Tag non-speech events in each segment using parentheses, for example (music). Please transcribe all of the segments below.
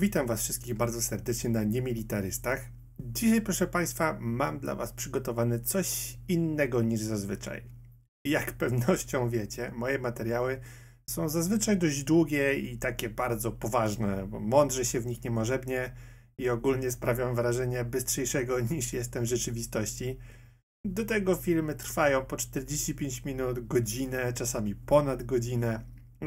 Witam Was wszystkich bardzo serdecznie na Niemilitarystach. Dzisiaj, proszę Państwa, mam dla Was przygotowane coś innego niż zazwyczaj. Jak pewnością wiecie, moje materiały są zazwyczaj dość długie i takie bardzo poważne, bo mądrze się w nich nie możebnie i ogólnie sprawiam wrażenie bystrzejszego (laughs) niż jestem w rzeczywistości. Do tego filmy trwają po 45 minut, godzinę, czasami ponad godzinę.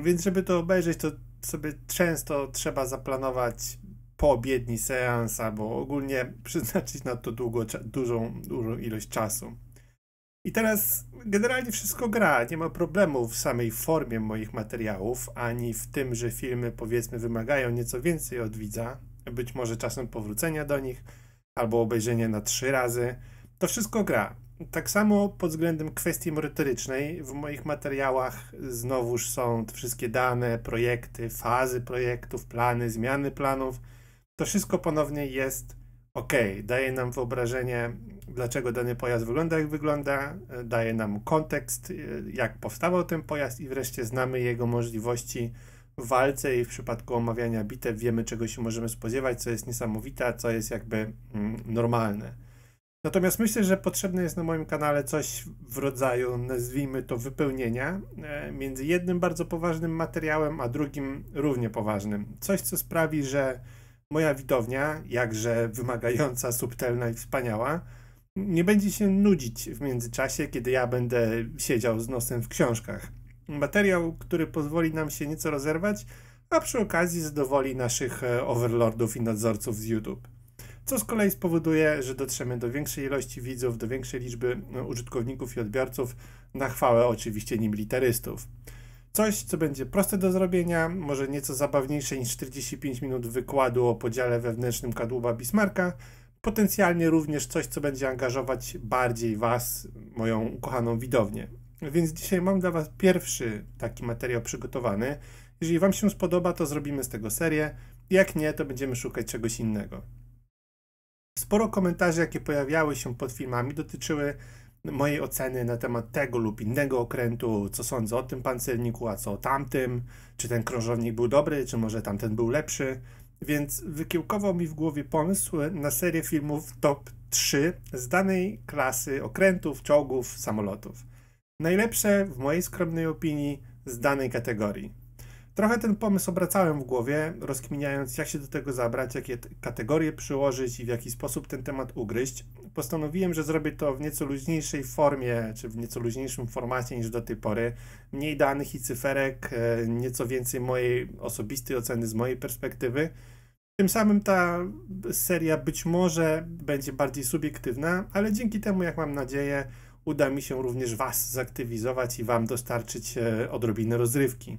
Więc żeby to obejrzeć, to sobie często trzeba zaplanować poobiedni seans albo ogólnie (laughs) przeznaczyć na to długo, dużą, dużą ilość czasu. I teraz generalnie wszystko gra. Nie ma problemu w samej formie moich materiałów, ani w tym, że filmy powiedzmy wymagają nieco więcej od widza, być może czasem powrócenia do nich, albo obejrzenia na trzy razy. To wszystko gra. Tak samo pod względem kwestii merytorycznej w moich materiałach znowuż są wszystkie dane, projekty, fazy projektów, plany, zmiany planów. To wszystko ponownie jest ok, daje nam wyobrażenie, dlaczego dany pojazd wygląda jak wygląda, daje nam kontekst, jak powstawał ten pojazd i wreszcie znamy jego możliwości w walce i w przypadku omawiania bitew wiemy, czego się możemy spodziewać, co jest niesamowite, a co jest jakby mm, normalne. Natomiast myślę, że potrzebne jest na moim kanale coś w rodzaju, nazwijmy to, wypełnienia e, między jednym bardzo poważnym materiałem, a drugim równie poważnym. Coś, co sprawi, że moja widownia, jakże wymagająca, subtelna i wspaniała, nie będzie się nudzić w międzyczasie, kiedy ja będę siedział z nosem w książkach. Materiał, który pozwoli nam się nieco rozerwać, a przy okazji zadowoli naszych e, overlordów i nadzorców z YouTube co z kolei spowoduje, że dotrzemy do większej ilości widzów, do większej liczby no, użytkowników i odbiorców, na chwałę oczywiście nim literystów. Coś, co będzie proste do zrobienia, może nieco zabawniejsze niż 45 minut wykładu o podziale wewnętrznym kadłuba Bismarcka, potencjalnie również coś, co będzie angażować bardziej Was, moją ukochaną widownię. Więc dzisiaj mam dla Was pierwszy taki materiał przygotowany. Jeżeli Wam się spodoba, to zrobimy z tego serię. Jak nie, to będziemy szukać czegoś innego. Sporo komentarzy, jakie pojawiały się pod filmami, dotyczyły mojej oceny na temat tego lub innego okrętu, co sądzę o tym pancerniku, a co o tamtym, czy ten krążownik był dobry, czy może tamten był lepszy. Więc wykiełkował mi w głowie pomysł na serię filmów top 3 z danej klasy okrętów, czołgów, samolotów. Najlepsze, w mojej skromnej opinii, z danej kategorii. Trochę ten pomysł obracałem w głowie, rozkminiając jak się do tego zabrać, jakie kategorie przyłożyć i w jaki sposób ten temat ugryźć. Postanowiłem, że zrobię to w nieco luźniejszej formie, czy w nieco luźniejszym formacie niż do tej pory. Mniej danych i cyferek, e, nieco więcej mojej osobistej oceny z mojej perspektywy. Tym samym ta seria być może będzie bardziej subiektywna, ale dzięki temu, jak mam nadzieję, uda mi się również Was zaktywizować i Wam dostarczyć e, odrobinę rozrywki.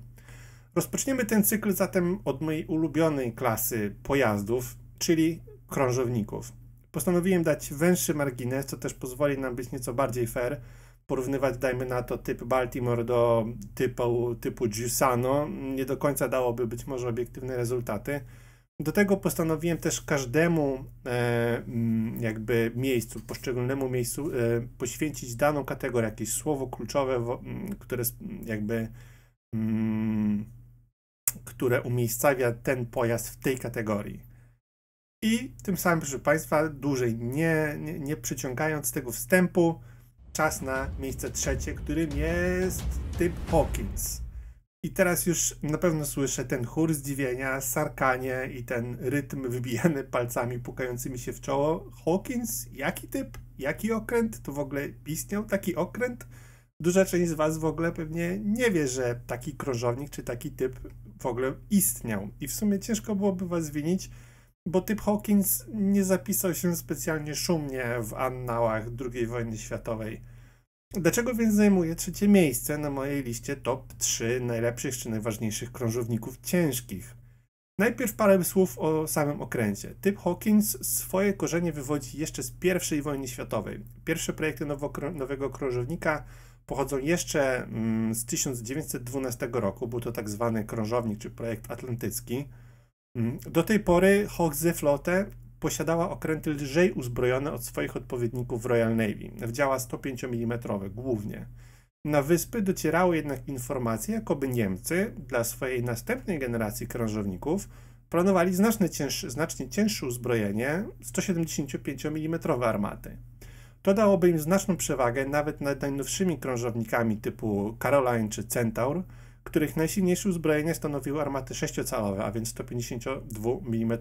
Rozpoczniemy ten cykl zatem od mojej ulubionej klasy pojazdów, czyli krążowników. Postanowiłem dać węższy margines, co też pozwoli nam być nieco bardziej fair, porównywać, dajmy na to, typ Baltimore do typu, typu Giussano nie do końca dałoby być może obiektywne rezultaty. Do tego postanowiłem też każdemu e, mm, jakby miejscu, poszczególnemu miejscu e, poświęcić daną kategorię, jakieś słowo kluczowe, mm, które jakby mm, które umiejscawia ten pojazd w tej kategorii. I tym samym, proszę Państwa, dłużej nie, nie, nie przyciągając tego wstępu, czas na miejsce trzecie, którym jest typ Hawkins. I teraz już na pewno słyszę ten chór zdziwienia, sarkanie i ten rytm wybijany palcami pukającymi się w czoło. Hawkins? Jaki typ? Jaki okręt? To w ogóle istniał taki okręt? Duża część z Was w ogóle pewnie nie wie, że taki krążownik czy taki typ w ogóle istniał. I w sumie ciężko byłoby was winić, bo typ Hawkins nie zapisał się specjalnie szumnie w annałach II wojny światowej. Dlaczego więc zajmuje trzecie miejsce na mojej liście top 3 najlepszych czy najważniejszych krążowników ciężkich? Najpierw parę słów o samym okręcie. Typ Hawkins swoje korzenie wywodzi jeszcze z I wojny światowej. Pierwsze projekty nowego krążownika pochodzą jeszcze mm, z 1912 roku, był to tak zwany krążownik czy projekt atlantycki. Mm, do tej pory Flotę posiadała okręty lżej uzbrojone od swoich odpowiedników w Royal Navy, w 105 mm głównie. Na wyspy docierały jednak informacje, jakoby Niemcy dla swojej następnej generacji krążowników planowali znacznie cięższe, znacznie cięższe uzbrojenie 175 mm armaty. To dałoby im znaczną przewagę nawet nad najnowszymi krążownikami typu Caroline czy Centaur, których najsilniejsze uzbrojenie stanowiły armaty sześciocalowe, a więc 152 mm.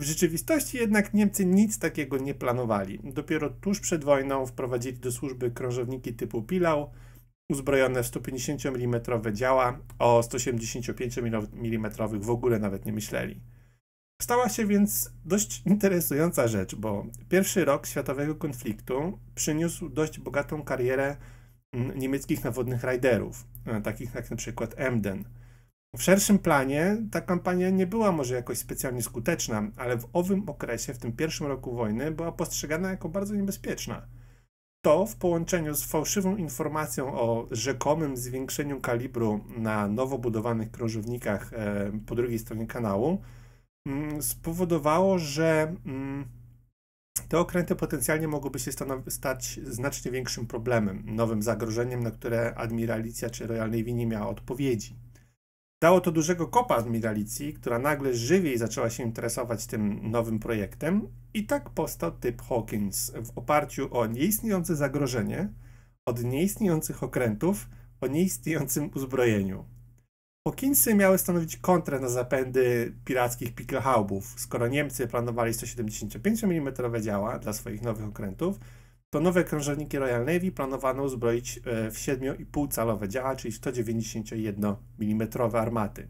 W rzeczywistości jednak Niemcy nic takiego nie planowali. Dopiero tuż przed wojną wprowadzili do służby krążowniki typu Pilau uzbrojone w 150 mm działa, o 185 mm w ogóle nawet nie myśleli. Stała się więc dość interesująca rzecz, bo pierwszy rok światowego konfliktu przyniósł dość bogatą karierę mm, niemieckich nawodnych rajderów, e, takich jak na przykład Emden. W szerszym planie ta kampania nie była może jakoś specjalnie skuteczna, ale w owym okresie, w tym pierwszym roku wojny, była postrzegana jako bardzo niebezpieczna. To w połączeniu z fałszywą informacją o rzekomym zwiększeniu kalibru na nowo budowanych krążownikach e, po drugiej stronie kanału Mm, spowodowało, że mm, te okręty potencjalnie mogłyby się stać znacznie większym problemem, nowym zagrożeniem, na które admiralicja czy Royal Navy nie miała odpowiedzi. Dało to dużego kopa admiralicji, która nagle żywiej zaczęła się interesować tym nowym projektem i tak powstał typ Hawkins w oparciu o nieistniejące zagrożenie od nieistniejących okrętów o nieistniejącym uzbrojeniu. Pokinsy miały stanowić kontrę na zapędy pirackich piklehaubów. Skoro Niemcy planowali 175 mm działa dla swoich nowych okrętów, to nowe krążowniki Royal Navy planowano uzbroić e, w 7,5-calowe działa, czyli 191 mm armaty.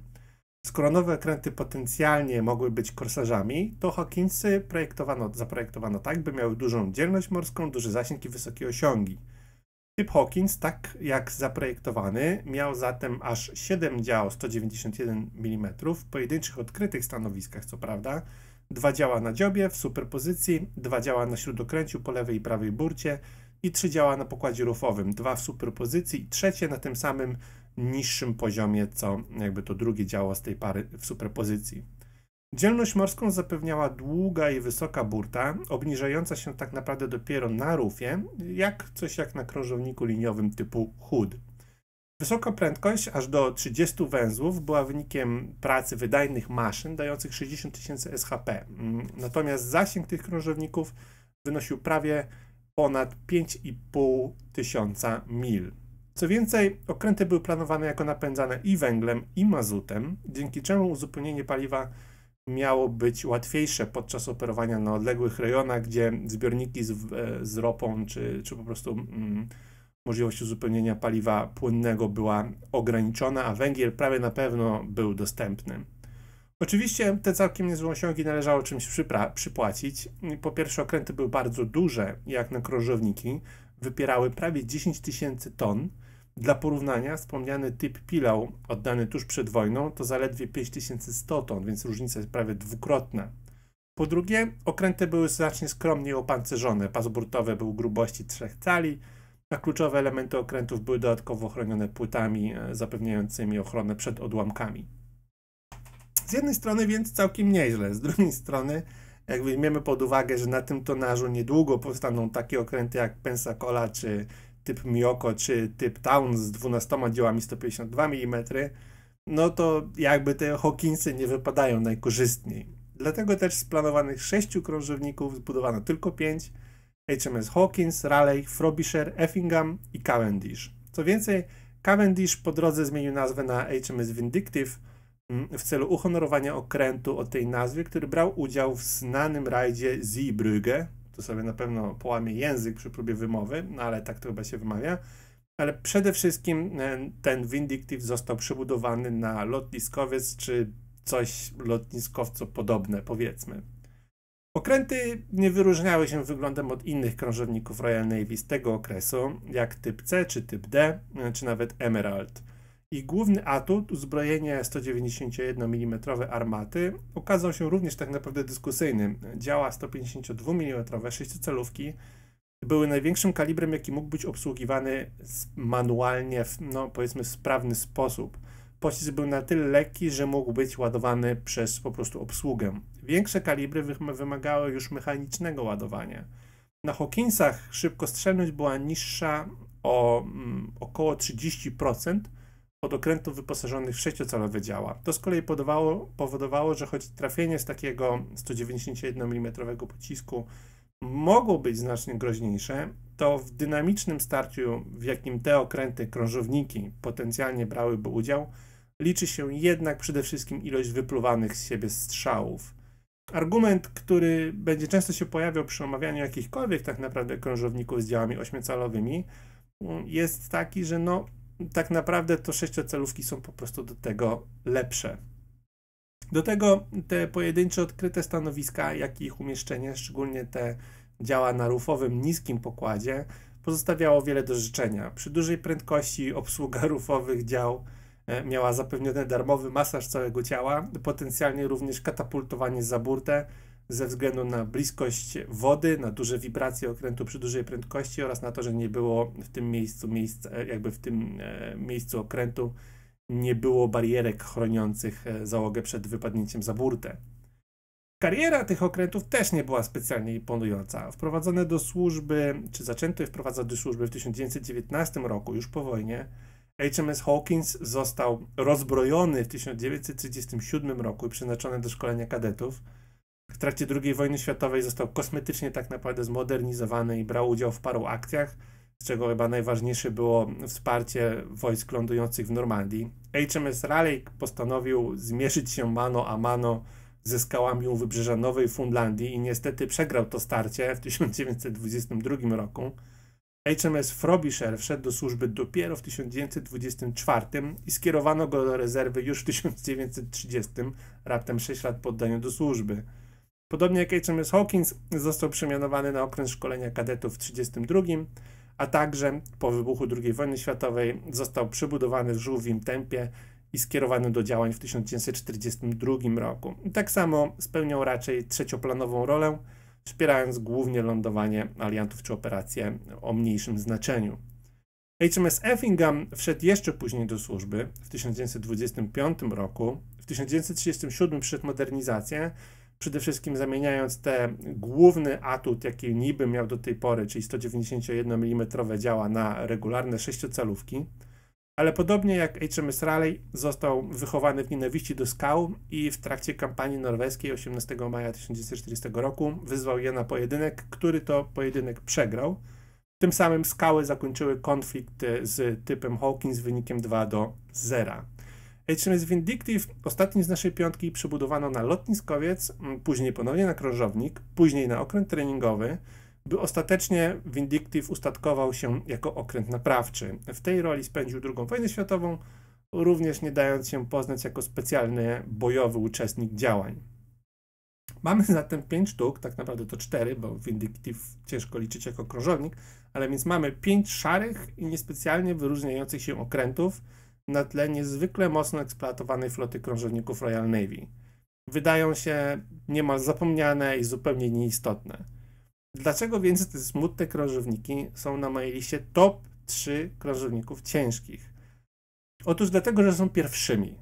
Skoro nowe okręty potencjalnie mogły być korsarzami, to Hawkinsy projektowano, zaprojektowano tak, by miały dużą dzielność morską, duży zasięg i wysokie osiągi – Typ Hawkins, tak jak zaprojektowany, miał zatem aż 7 dział 191 mm w pojedynczych odkrytych stanowiskach, co prawda, dwa działa na dziobie w superpozycji, dwa działa na śródokręciu po lewej i prawej burcie i trzy działa na pokładzie rufowym, dwa w superpozycji i trzecie na tym samym niższym poziomie, co jakby to drugie działo z tej pary w superpozycji. Dzielność morską zapewniała długa i wysoka burta, obniżająca się tak naprawdę dopiero na rufie, jak coś jak na krążowniku liniowym typu HUD. Wysoka prędkość, aż do 30 węzłów, była wynikiem pracy wydajnych maszyn dających 60 tysięcy SHP. Mm, natomiast zasięg tych krążowników wynosił prawie ponad 5,5 tysiąca mil. Co więcej, okręty były planowane jako napędzane i węglem, i mazutem, dzięki czemu uzupełnienie paliwa miało być łatwiejsze podczas operowania na odległych rejonach, gdzie zbiorniki z, e, z ropą czy, czy po prostu mm, możliwość uzupełnienia paliwa płynnego była ograniczona, a węgiel prawie na pewno był dostępny. Oczywiście te całkiem niezłe osiągi należało czymś przypłacić. Po pierwsze okręty były bardzo duże, jak na krążowniki, wypierały prawie 10 tysięcy ton, dla porównania wspomniany typ pilał oddany tuż przed wojną to zaledwie 5100 ton, więc różnica jest prawie dwukrotna. Po drugie, okręty były znacznie skromniej opancerzone, pas burtowy był grubości 3 cali, a kluczowe elementy okrętów były dodatkowo chronione płytami e, zapewniającymi ochronę przed odłamkami. Z jednej strony więc całkiem nieźle, z drugiej strony jak weźmiemy pod uwagę, że na tym tonażu niedługo powstaną takie okręty jak Pensacola czy typ Mioko czy typ Town z 12 działami 152 mm, no to jakby te Hawkinsy nie wypadają najkorzystniej. Dlatego też z planowanych sześciu krążowników zbudowano tylko pięć, HMS Hawkins, Raleigh, Frobisher, Effingham i Cavendish. Co więcej, Cavendish po drodze zmienił nazwę na HMS Vindictive mm, w celu uhonorowania okrętu o tej nazwie, który brał udział w znanym rajdzie Zeebrugge to sobie na pewno połamie język przy próbie wymowy, no ale tak to chyba się wymawia. Ale przede wszystkim e, ten Vindictive został przybudowany na lotniskowiec czy coś lotniskowco podobne, powiedzmy. Okręty nie wyróżniały się wyglądem od innych krążowników Royal Navy z tego okresu, jak typ C czy typ D, e, czy nawet Emerald. I główny atut, uzbrojenia 191 mm armaty, okazał się również tak naprawdę dyskusyjny. Działa 152 mm sześciocelówki były największym kalibrem, jaki mógł być obsługiwany manualnie, w, no powiedzmy w sprawny sposób. Pocisk był na tyle lekki, że mógł być ładowany przez po prostu obsługę. Większe kalibry wymagały już mechanicznego ładowania. Na Hawkinsach szybkostrzelność była niższa o mm, około 30%, okrętów wyposażonych w 6-calowe działa. To z kolei podawało, powodowało, że choć trafienie z takiego 191 mm pocisku mogło być znacznie groźniejsze, to w dynamicznym starciu, w jakim te okręty, krążowniki potencjalnie brałyby udział, liczy się jednak przede wszystkim ilość wypluwanych z siebie strzałów. Argument, który będzie często się pojawiał przy omawianiu jakichkolwiek tak naprawdę krążowników z działami ośmiocalowymi, jest taki, że no, tak naprawdę to sześciocelówki są po prostu do tego lepsze. Do tego te pojedyncze odkryte stanowiska, jak i ich umieszczenie, szczególnie te działa na rufowym niskim pokładzie, pozostawiało wiele do życzenia. Przy dużej prędkości obsługa (laughs) rufowych dział e, miała zapewniony darmowy masaż całego ciała, potencjalnie również katapultowanie za burtę, ze względu na bliskość wody, na duże wibracje okrętu przy dużej prędkości oraz na to, że nie było w tym miejscu, miejsca, e, jakby w tym e, miejscu okrętu nie było barierek chroniących e, załogę przed wypadnięciem za burtę. Kariera tych okrętów też nie była specjalnie imponująca. Wprowadzone do służby, czy zaczęto je wprowadzać do służby w 1919 roku, już po wojnie, HMS Hawkins został rozbrojony w 1937 roku i przeznaczony do szkolenia kadetów trakcie II wojny światowej został kosmetycznie tak naprawdę zmodernizowany i brał udział w paru akcjach, z czego chyba najważniejsze było wsparcie wojsk lądujących w Normandii. HMS Raleigh postanowił zmierzyć się mano a mano ze skałami u wybrzeża Nowej Fundlandii i niestety przegrał to starcie w 1922 roku. HMS Frobisher wszedł do służby dopiero w 1924 i skierowano go do rezerwy już w 1930, raptem 6 lat po oddaniu do służby. Podobnie jak HMS Hawkins został przemianowany na okręt szkolenia kadetów w 1932, a także po wybuchu II wojny światowej został przebudowany w żółwim tempie i skierowany do działań w 1942 roku. tak samo spełniał raczej trzecioplanową rolę, wspierając głównie lądowanie aliantów czy operacje o mniejszym znaczeniu. HMS Effingham wszedł jeszcze później do służby w 1925 roku. W 1937 przed modernizację przede wszystkim zamieniając te główny atut, jaki niby miał do tej pory, czyli 191 mm działa na regularne sześciocalówki, ale podobnie jak HMS Raleigh został wychowany w nienawiści do skał i w trakcie kampanii norweskiej 18 maja 1940 roku wyzwał je na pojedynek, który to pojedynek przegrał. Tym samym skały zakończyły konflikt z typem Hawkins wynikiem 2 do 0. HMS Vindictive ostatni z naszej piątki przebudowano na lotniskowiec, mm, później ponownie na krążownik, później na okręt treningowy, by ostatecznie Vindictive ustatkował się jako okręt naprawczy. W tej roli spędził II wojnę światową, również nie dając się poznać jako specjalny bojowy uczestnik działań. Mamy (laughs) zatem pięć sztuk, tak naprawdę to cztery, bo Vindictive ciężko liczyć jako krążownik, ale więc mamy pięć szarych i niespecjalnie wyróżniających się okrętów, na tle niezwykle mocno eksploatowanej floty krążowników Royal Navy. Wydają się niemal zapomniane i zupełnie nieistotne. Dlaczego więc te smutne krążowniki są na mojej liście top 3 krążowników ciężkich? Otóż dlatego, że są pierwszymi.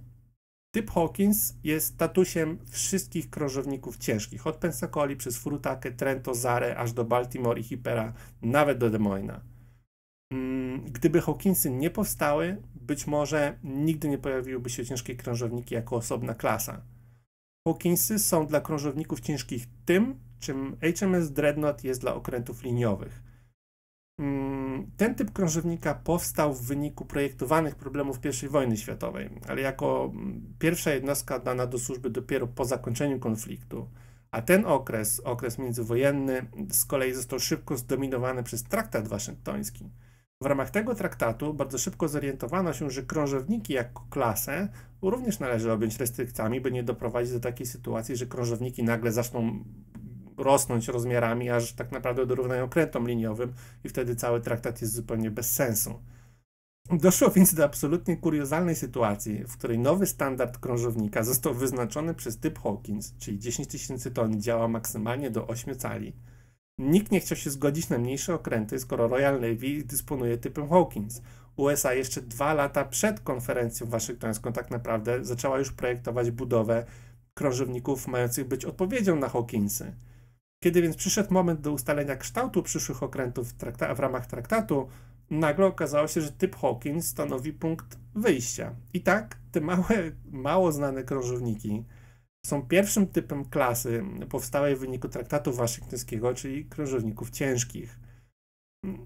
Typ Hawkins jest statusem wszystkich krążowników ciężkich, od Pensacoli przez Frutakę, Trento, Zare, aż do Baltimore i Hipera, nawet do Des Moines. Mm, gdyby Hawkinsy nie powstały, być może nigdy nie pojawiłyby się ciężkie krążowniki jako osobna klasa. Hawkinsy są dla krążowników ciężkich tym, czym HMS Dreadnought jest dla okrętów liniowych. Mm, ten typ krążownika powstał w wyniku projektowanych problemów I wojny światowej, ale jako mm, pierwsza jednostka dana do służby dopiero po zakończeniu konfliktu. A ten okres, okres międzywojenny, z kolei został szybko zdominowany przez Traktat Waszyngtoński. W ramach tego traktatu bardzo szybko zorientowano się, że krążowniki jako klasę również należy objąć restrykcjami, by nie doprowadzić do takiej sytuacji, że krążowniki nagle zaczną rosnąć rozmiarami, aż tak naprawdę dorównają krętom liniowym i wtedy cały traktat jest zupełnie bez sensu. Doszło więc do absolutnie kuriozalnej sytuacji, w której nowy standard krążownika został wyznaczony przez typ Hawkins, czyli 10 tysięcy ton działa maksymalnie do 8 cali. Nikt nie chciał się zgodzić na mniejsze okręty, skoro Royal Navy dysponuje typem Hawkins. USA jeszcze dwa lata przed konferencją waszyngtońską tak naprawdę zaczęła już projektować budowę krążowników mających być odpowiedzią na Hawkinsy. Kiedy więc przyszedł moment do ustalenia kształtu przyszłych okrętów w, trakta- w ramach traktatu, nagle okazało się, że typ Hawkins stanowi punkt wyjścia. I tak te małe, mało znane krążowniki, są pierwszym typem klasy powstałej w wyniku traktatu waszyngtońskiego, czyli krążowników ciężkich.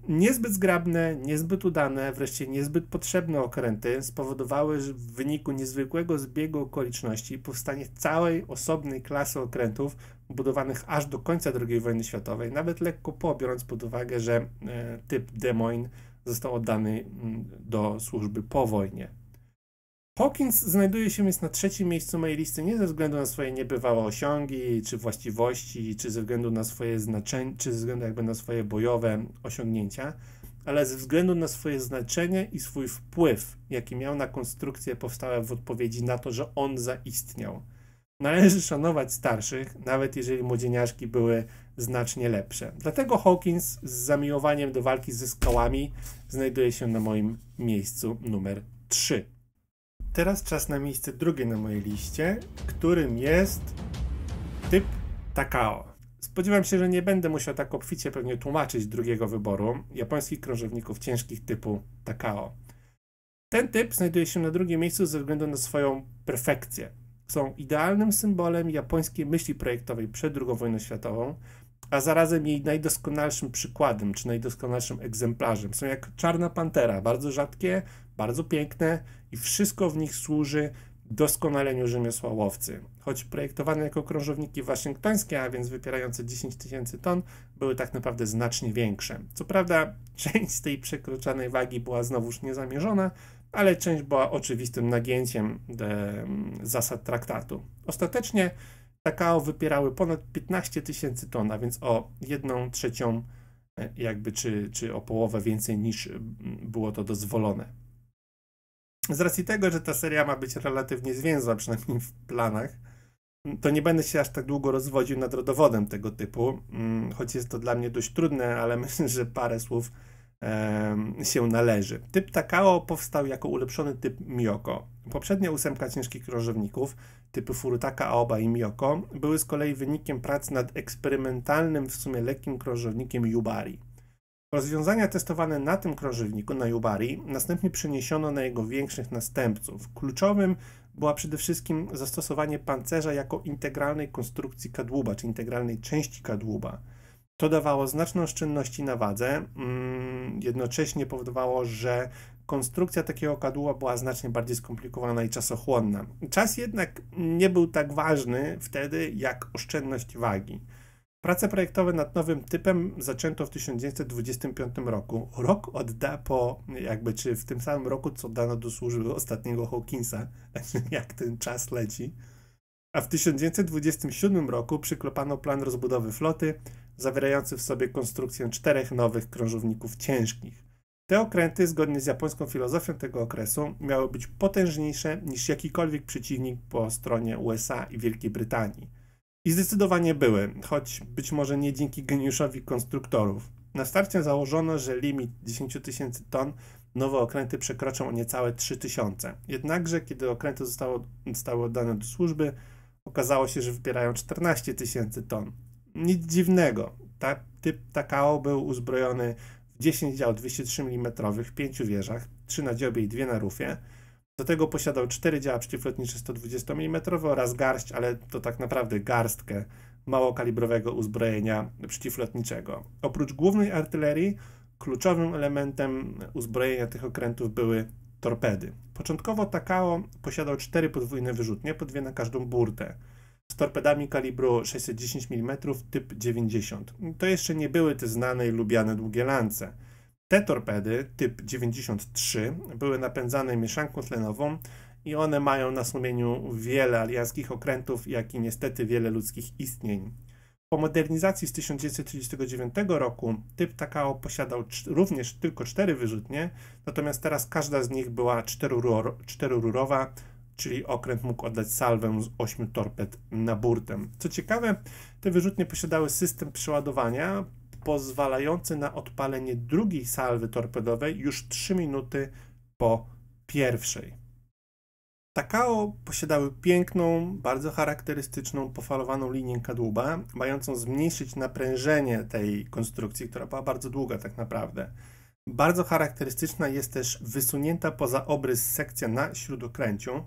Niezbyt zgrabne, niezbyt udane, wreszcie niezbyt potrzebne okręty spowodowały że w wyniku niezwykłego zbiegu okoliczności powstanie całej osobnej klasy okrętów budowanych aż do końca II wojny światowej, nawet lekko po, biorąc pod uwagę, że e, typ Des Moines został oddany mm, do służby po wojnie. Hawkins znajduje się więc na trzecim miejscu mojej listy nie ze względu na swoje niebywałe osiągi, czy właściwości, czy ze względu na swoje znaczenie, czy ze względu jakby na swoje bojowe osiągnięcia, ale ze względu na swoje znaczenie i swój wpływ, jaki miał na konstrukcję powstałe w odpowiedzi na to, że on zaistniał. Należy szanować starszych, nawet jeżeli młodzieniaszki były znacznie lepsze. Dlatego Hawkins z zamiłowaniem do walki ze skałami znajduje się na moim miejscu numer 3. Teraz czas na miejsce drugie na mojej liście, którym jest typ Takao. Spodziewam się, że nie będę musiał tak obficie pewnie tłumaczyć drugiego wyboru japońskich krążowników ciężkich typu Takao. Ten typ znajduje się na drugim miejscu ze względu na swoją perfekcję. Są idealnym symbolem japońskiej myśli projektowej przed II wojną światową, a zarazem jej najdoskonalszym przykładem czy najdoskonalszym egzemplarzem. Są jak czarna pantera, bardzo rzadkie, bardzo piękne i wszystko w nich służy doskonaleniu rzemiosła łowcy. Choć projektowane jako krążowniki waszyngtońskie, a więc wypierające 10 tysięcy ton, były tak naprawdę znacznie większe. Co prawda, (laughs) część z tej przekroczonej wagi była znowuż niezamierzona, ale część była oczywistym nagięciem zasad traktatu. Ostatecznie takao wypierały ponad 15 tysięcy ton, a więc o 1 trzecią e, jakby, czy, czy o połowę więcej niż było to dozwolone z racji tego, że ta seria ma być relatywnie zwięzła, przynajmniej w planach, to nie będę się aż tak długo rozwodził nad rodowodem tego typu, mm, choć jest to dla mnie dość trudne, ale (laughs) myślę, że parę słów się należy. Typ Takao powstał jako ulepszony typ Mioko. Poprzednia ósemka ciężkich krążowników, typy Furutaka, Aoba i Mioko, były z kolei wynikiem prac nad eksperymentalnym, w sumie lekkim krążownikiem Yubari. Rozwiązania testowane na tym krążowniku, na Yubari, następnie przeniesiono na jego większych następców. Kluczowym była przede wszystkim zastosowanie pancerza jako integralnej konstrukcji kadłuba, czy integralnej części kadłuba. To dawało znaczną oszczędności na wadze, mm, jednocześnie powodowało, że konstrukcja takiego kadłuba była znacznie bardziej skomplikowana i czasochłonna. Czas jednak nie był tak ważny wtedy jak oszczędność wagi. Prace projektowe nad nowym typem zaczęto w 1925 roku. Rok odda po, jakby, czy w tym samym roku, co dano do służby ostatniego Hawkinsa, (laughs) jak ten czas leci. A w 1927 roku przyklopano plan rozbudowy floty, zawierający w sobie konstrukcję czterech nowych krążowników ciężkich. Te okręty, zgodnie z japońską filozofią tego okresu, miały być potężniejsze niż jakikolwiek przeciwnik po stronie USA i Wielkiej Brytanii. I zdecydowanie były, choć być może nie dzięki geniuszowi konstruktorów. Na starcie założono, że limit 10 tysięcy ton nowe okręty przekroczą o niecałe 3000. Jednakże, kiedy okręty zostało, zostały oddane do służby, okazało się, że wybierają 14 tysięcy ton. Nic dziwnego, ta, typ Takao był uzbrojony w 10 dział 203 mm w 5 wieżach, 3 na dziobie i 2 na rufie, do tego posiadał cztery działa przeciwlotnicze 120 mm oraz garść, ale to tak naprawdę garstkę małokalibrowego uzbrojenia przeciwlotniczego. Oprócz głównej artylerii, kluczowym elementem uzbrojenia tych okrętów były torpedy. Początkowo Takao posiadał cztery podwójne wyrzutnie, po dwie na każdą burtę, z torpedami kalibru 610 mm typ 90. To jeszcze nie były te znane i lubiane długie lance. Te torpedy typ 93 były napędzane mieszanką tlenową i one mają na sumieniu wiele alianckich okrętów, jak i niestety wiele ludzkich istnień. Po modernizacji z 1939 roku typ Takao posiadał również tylko cztery wyrzutnie, natomiast teraz każda z nich była czterorurowa, czyli okręt mógł oddać salwę z 8 torped na burtem. Co ciekawe, te wyrzutnie posiadały system przeładowania, pozwalający na odpalenie drugiej salwy torpedowej już 3 minuty po pierwszej. Takao posiadały piękną, bardzo charakterystyczną, pofalowaną linię kadłuba, mającą zmniejszyć naprężenie tej konstrukcji, która była bardzo długa tak naprawdę. Bardzo charakterystyczna jest też wysunięta poza obrys sekcja na śródokręciu.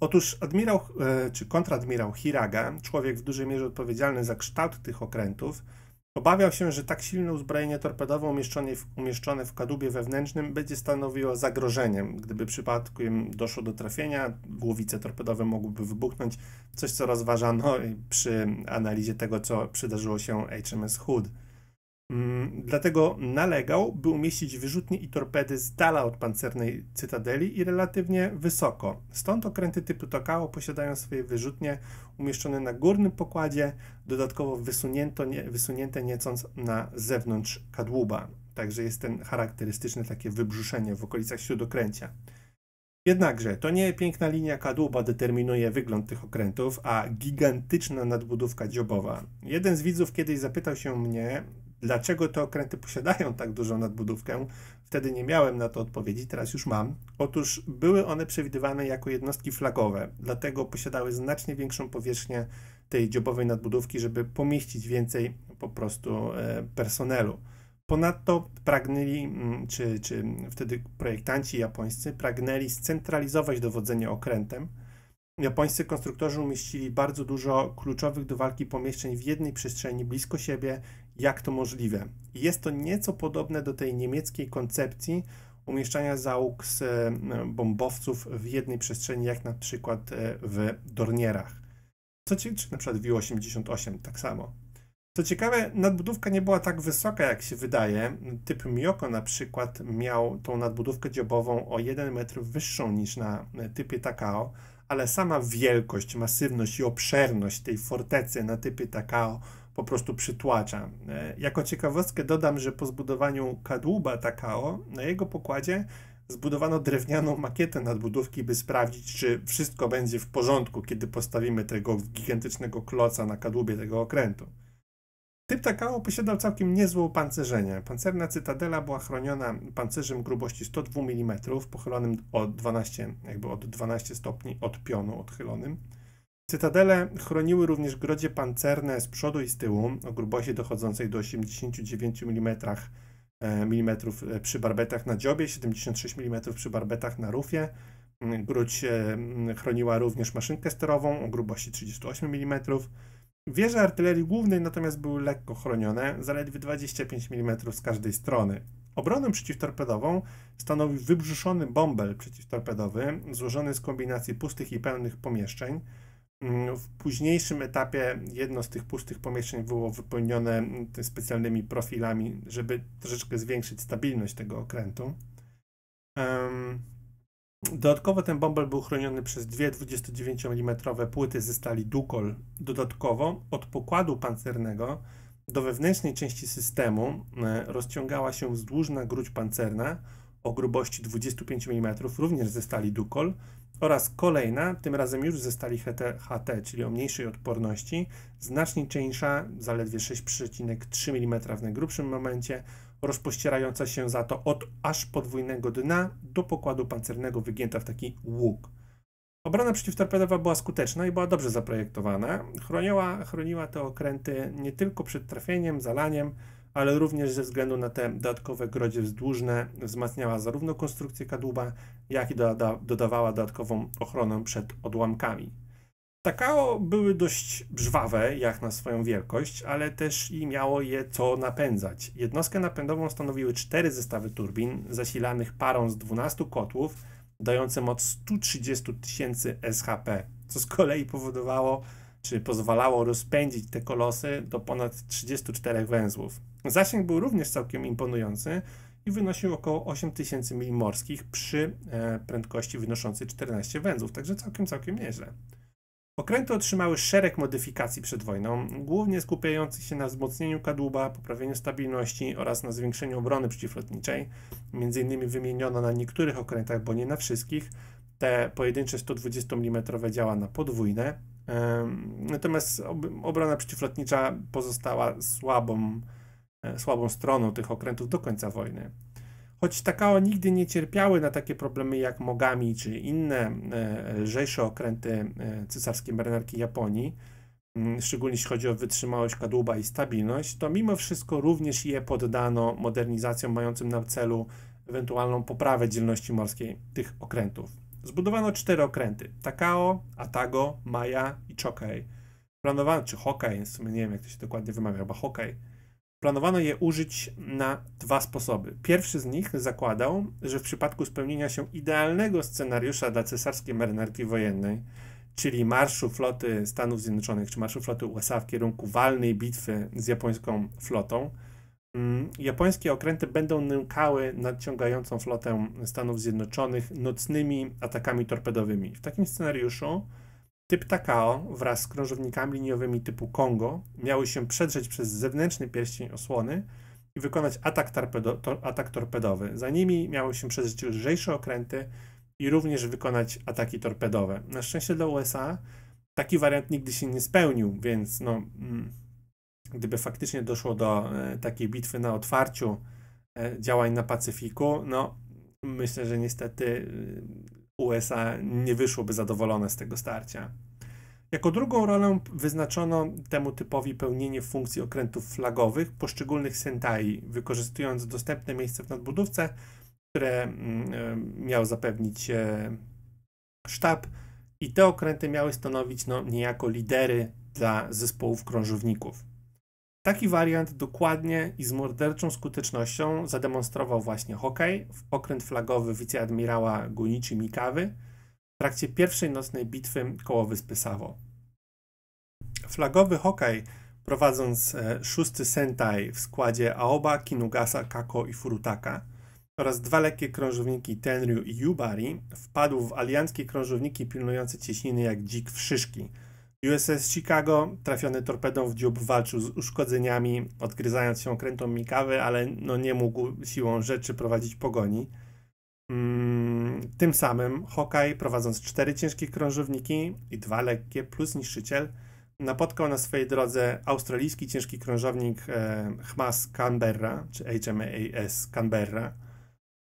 Otóż admirał e, czy kontradmirał Hiraga, człowiek w dużej mierze odpowiedzialny za kształt tych okrętów, Obawiał się, że tak silne uzbrojenie torpedowe umieszczone w, umieszczone w kadłubie wewnętrznym będzie stanowiło zagrożenie. Gdyby przypadkiem doszło do trafienia, głowice torpedowe mogłyby wybuchnąć, coś co rozważano przy analizie tego, co przydarzyło się HMS Hood. Mm, dlatego nalegał, by umieścić wyrzutnie i torpedy z dala od pancernej cytadeli i relatywnie wysoko. Stąd okręty typu Tokao posiadają swoje wyrzutnie umieszczone na górnym pokładzie, dodatkowo wysunięto, nie, wysunięte nieco na zewnątrz kadłuba. Także jest ten charakterystyczne takie wybrzuszenie w okolicach śródokręcia. Jednakże to nie piękna linia kadłuba determinuje wygląd tych okrętów, a gigantyczna nadbudówka dziobowa. Jeden z widzów kiedyś zapytał się mnie, dlaczego te okręty posiadają tak dużą nadbudówkę, wtedy nie miałem na to odpowiedzi, teraz już mam. Otóż były one przewidywane jako jednostki flagowe, dlatego posiadały znacznie większą powierzchnię tej dziobowej nadbudówki, żeby pomieścić więcej po prostu e, personelu. Ponadto pragnęli, mm, czy, czy wtedy projektanci japońscy pragnęli scentralizować dowodzenie okrętem. Japońscy konstruktorzy umieścili bardzo dużo kluczowych do walki pomieszczeń w jednej przestrzeni blisko siebie jak to możliwe. Jest to nieco podobne do tej niemieckiej koncepcji umieszczania załóg z e, bombowców w jednej przestrzeni, jak na przykład e, w Dornierach. Co ci, czy na przykład w 88 tak samo. Co ciekawe, nadbudówka nie była tak wysoka, jak się wydaje. Typ Mioko na przykład miał tą nadbudówkę dziobową o 1 metr wyższą niż na e, typie Takao, ale sama wielkość, masywność i obszerność tej fortecy na typie Takao po prostu przytłacza. E, jako ciekawostkę dodam, że po zbudowaniu kadłuba Takao na jego pokładzie zbudowano drewnianą makietę nadbudówki, by sprawdzić, czy wszystko będzie w porządku, kiedy postawimy tego gigantycznego kloca na kadłubie tego okrętu. Typ Takao posiadał całkiem niezłe opancerzenie. Pancerna cytadela była chroniona pancerzem grubości 102 mm, pochylonym o 12, jakby od 12 stopni od pionu odchylonym Cytadele chroniły również grodzie pancerne z przodu i z tyłu o grubości dochodzącej do 89 mm, mm przy barbetach na dziobie, 76 mm przy barbetach na rufie. Mm, Grudź e, chroniła również maszynkę sterową o grubości 38 mm. Wieże artylerii głównej natomiast były lekko chronione, zaledwie 25 mm z każdej strony. Obronę przeciwtorpedową stanowi wybrzuszony bąbel przeciwtorpedowy złożony z kombinacji pustych i pełnych pomieszczeń. Mm, w późniejszym etapie jedno z tych pustych pomieszczeń było wypełnione mm, specjalnymi profilami, żeby troszeczkę zwiększyć stabilność tego okrętu. Dodatkowo ten bombel był chroniony przez dwie 29 mm płyty ze stali Dukol. Dodatkowo od pokładu pancernego do wewnętrznej części systemu e, rozciągała się wzdłużna grudź pancerna o grubości 25 mm, również ze stali Dukol, oraz kolejna, tym razem już ze stali HT, czyli o mniejszej odporności, znacznie cieńsza, zaledwie 6,3 mm w najgrubszym momencie, rozpościerająca się za to od aż podwójnego dna do pokładu pancernego wygięta w taki łuk. Obrona przeciwtorpedowa była skuteczna i była dobrze zaprojektowana. Chroniła, chroniła te okręty nie tylko przed trafieniem, zalaniem, ale również ze względu na te dodatkowe grodzie wzdłużne wzmacniała zarówno konstrukcję kadłuba, jak i doda dodawała dodatkową ochronę przed odłamkami. Takao były dość brzwawe jak na swoją wielkość, ale też i miało je co napędzać. Jednostkę napędową stanowiły cztery zestawy turbin zasilanych parą z 12 kotłów, dające moc 130 tysięcy SHP, co z kolei powodowało czy pozwalało rozpędzić te kolosy do ponad 34 węzłów. Zasięg był również całkiem imponujący i wynosił około 8000 mil morskich przy e, prędkości wynoszącej 14 węzłów, także całkiem, całkiem nieźle. Okręty otrzymały szereg modyfikacji przed wojną, głównie skupiających się na wzmocnieniu kadłuba, poprawieniu stabilności oraz na zwiększeniu obrony przeciwlotniczej. Między innymi wymieniono na niektórych okrętach, bo nie na wszystkich, te pojedyncze 120 mm działa na podwójne, Natomiast obrona przeciwlotnicza pozostała słabą, e, słabą stroną tych okrętów do końca wojny. Choć Takao nigdy nie cierpiały na takie problemy jak Mogami czy inne e, lżejsze okręty e, cesarskiej marynarki Japonii, szczególnie jeśli chodzi o wytrzymałość kadłuba i stabilność, to mimo wszystko również je poddano modernizacjom mającym na celu ewentualną poprawę dzielności morskiej tych okrętów. Zbudowano cztery okręty: Takao, Atago, Maja i Chokai. Planowano, czy Hokaj, w sumie nie wiem jak to się dokładnie wymawia, chyba Hokaj. Planowano je użyć na dwa sposoby. Pierwszy z nich zakładał, że w przypadku spełnienia się idealnego scenariusza dla cesarskiej marynarki wojennej, czyli marszu floty Stanów Zjednoczonych czy marszu floty USA w kierunku walnej bitwy z japońską flotą, Mm, japońskie okręty będą nękały nadciągającą flotę Stanów Zjednoczonych nocnymi atakami torpedowymi. W takim scenariuszu typ Takao wraz z krążownikami liniowymi typu Kongo miały się przedrzeć przez zewnętrzny pierścień osłony i wykonać atak, to, atak torpedowy. Za nimi miały się przedrzeć lżejsze okręty i również wykonać ataki torpedowe. Na szczęście dla USA taki wariant nigdy się nie spełnił, więc no. Mm, gdyby faktycznie doszło do e, takiej bitwy na otwarciu e, działań na Pacyfiku, no myślę, że niestety y, USA nie wyszłoby zadowolone z tego starcia. Jako drugą rolę wyznaczono temu typowi pełnienie funkcji okrętów flagowych poszczególnych sentai, wykorzystując dostępne miejsce w nadbudówce, które mm, e, miał zapewnić sztab i te okręty miały stanowić no, niejako lidery dla zespołów krążowników. Taki wariant dokładnie i z morderczą skutecznością zademonstrował właśnie Hokaj w okręt flagowy wiceadmirała Gunichi Mikawy w trakcie pierwszej nocnej bitwy koło wyspy Sawo. Flagowy Hokaj, prowadząc e, szósty Sentai w składzie Aoba, Kinugasa, Kako i Furutaka oraz dwa lekkie krążowniki Tenryu i Yubari, wpadł w alianckie krążowniki pilnujące cieśniny jak dzik w szyszki – USS Chicago, trafiony torpedą w dziób, walczył z uszkodzeniami, odgryzając się okrętą Mikawy, ale no nie mógł siłą rzeczy prowadzić pogoni. Mm, tym samym Hokaj, prowadząc cztery ciężkie krążowniki i dwa lekkie plus niszczyciel, napotkał na swojej drodze australijski ciężki krążownik e, HMAS Canberra, czy HMAS Canberra.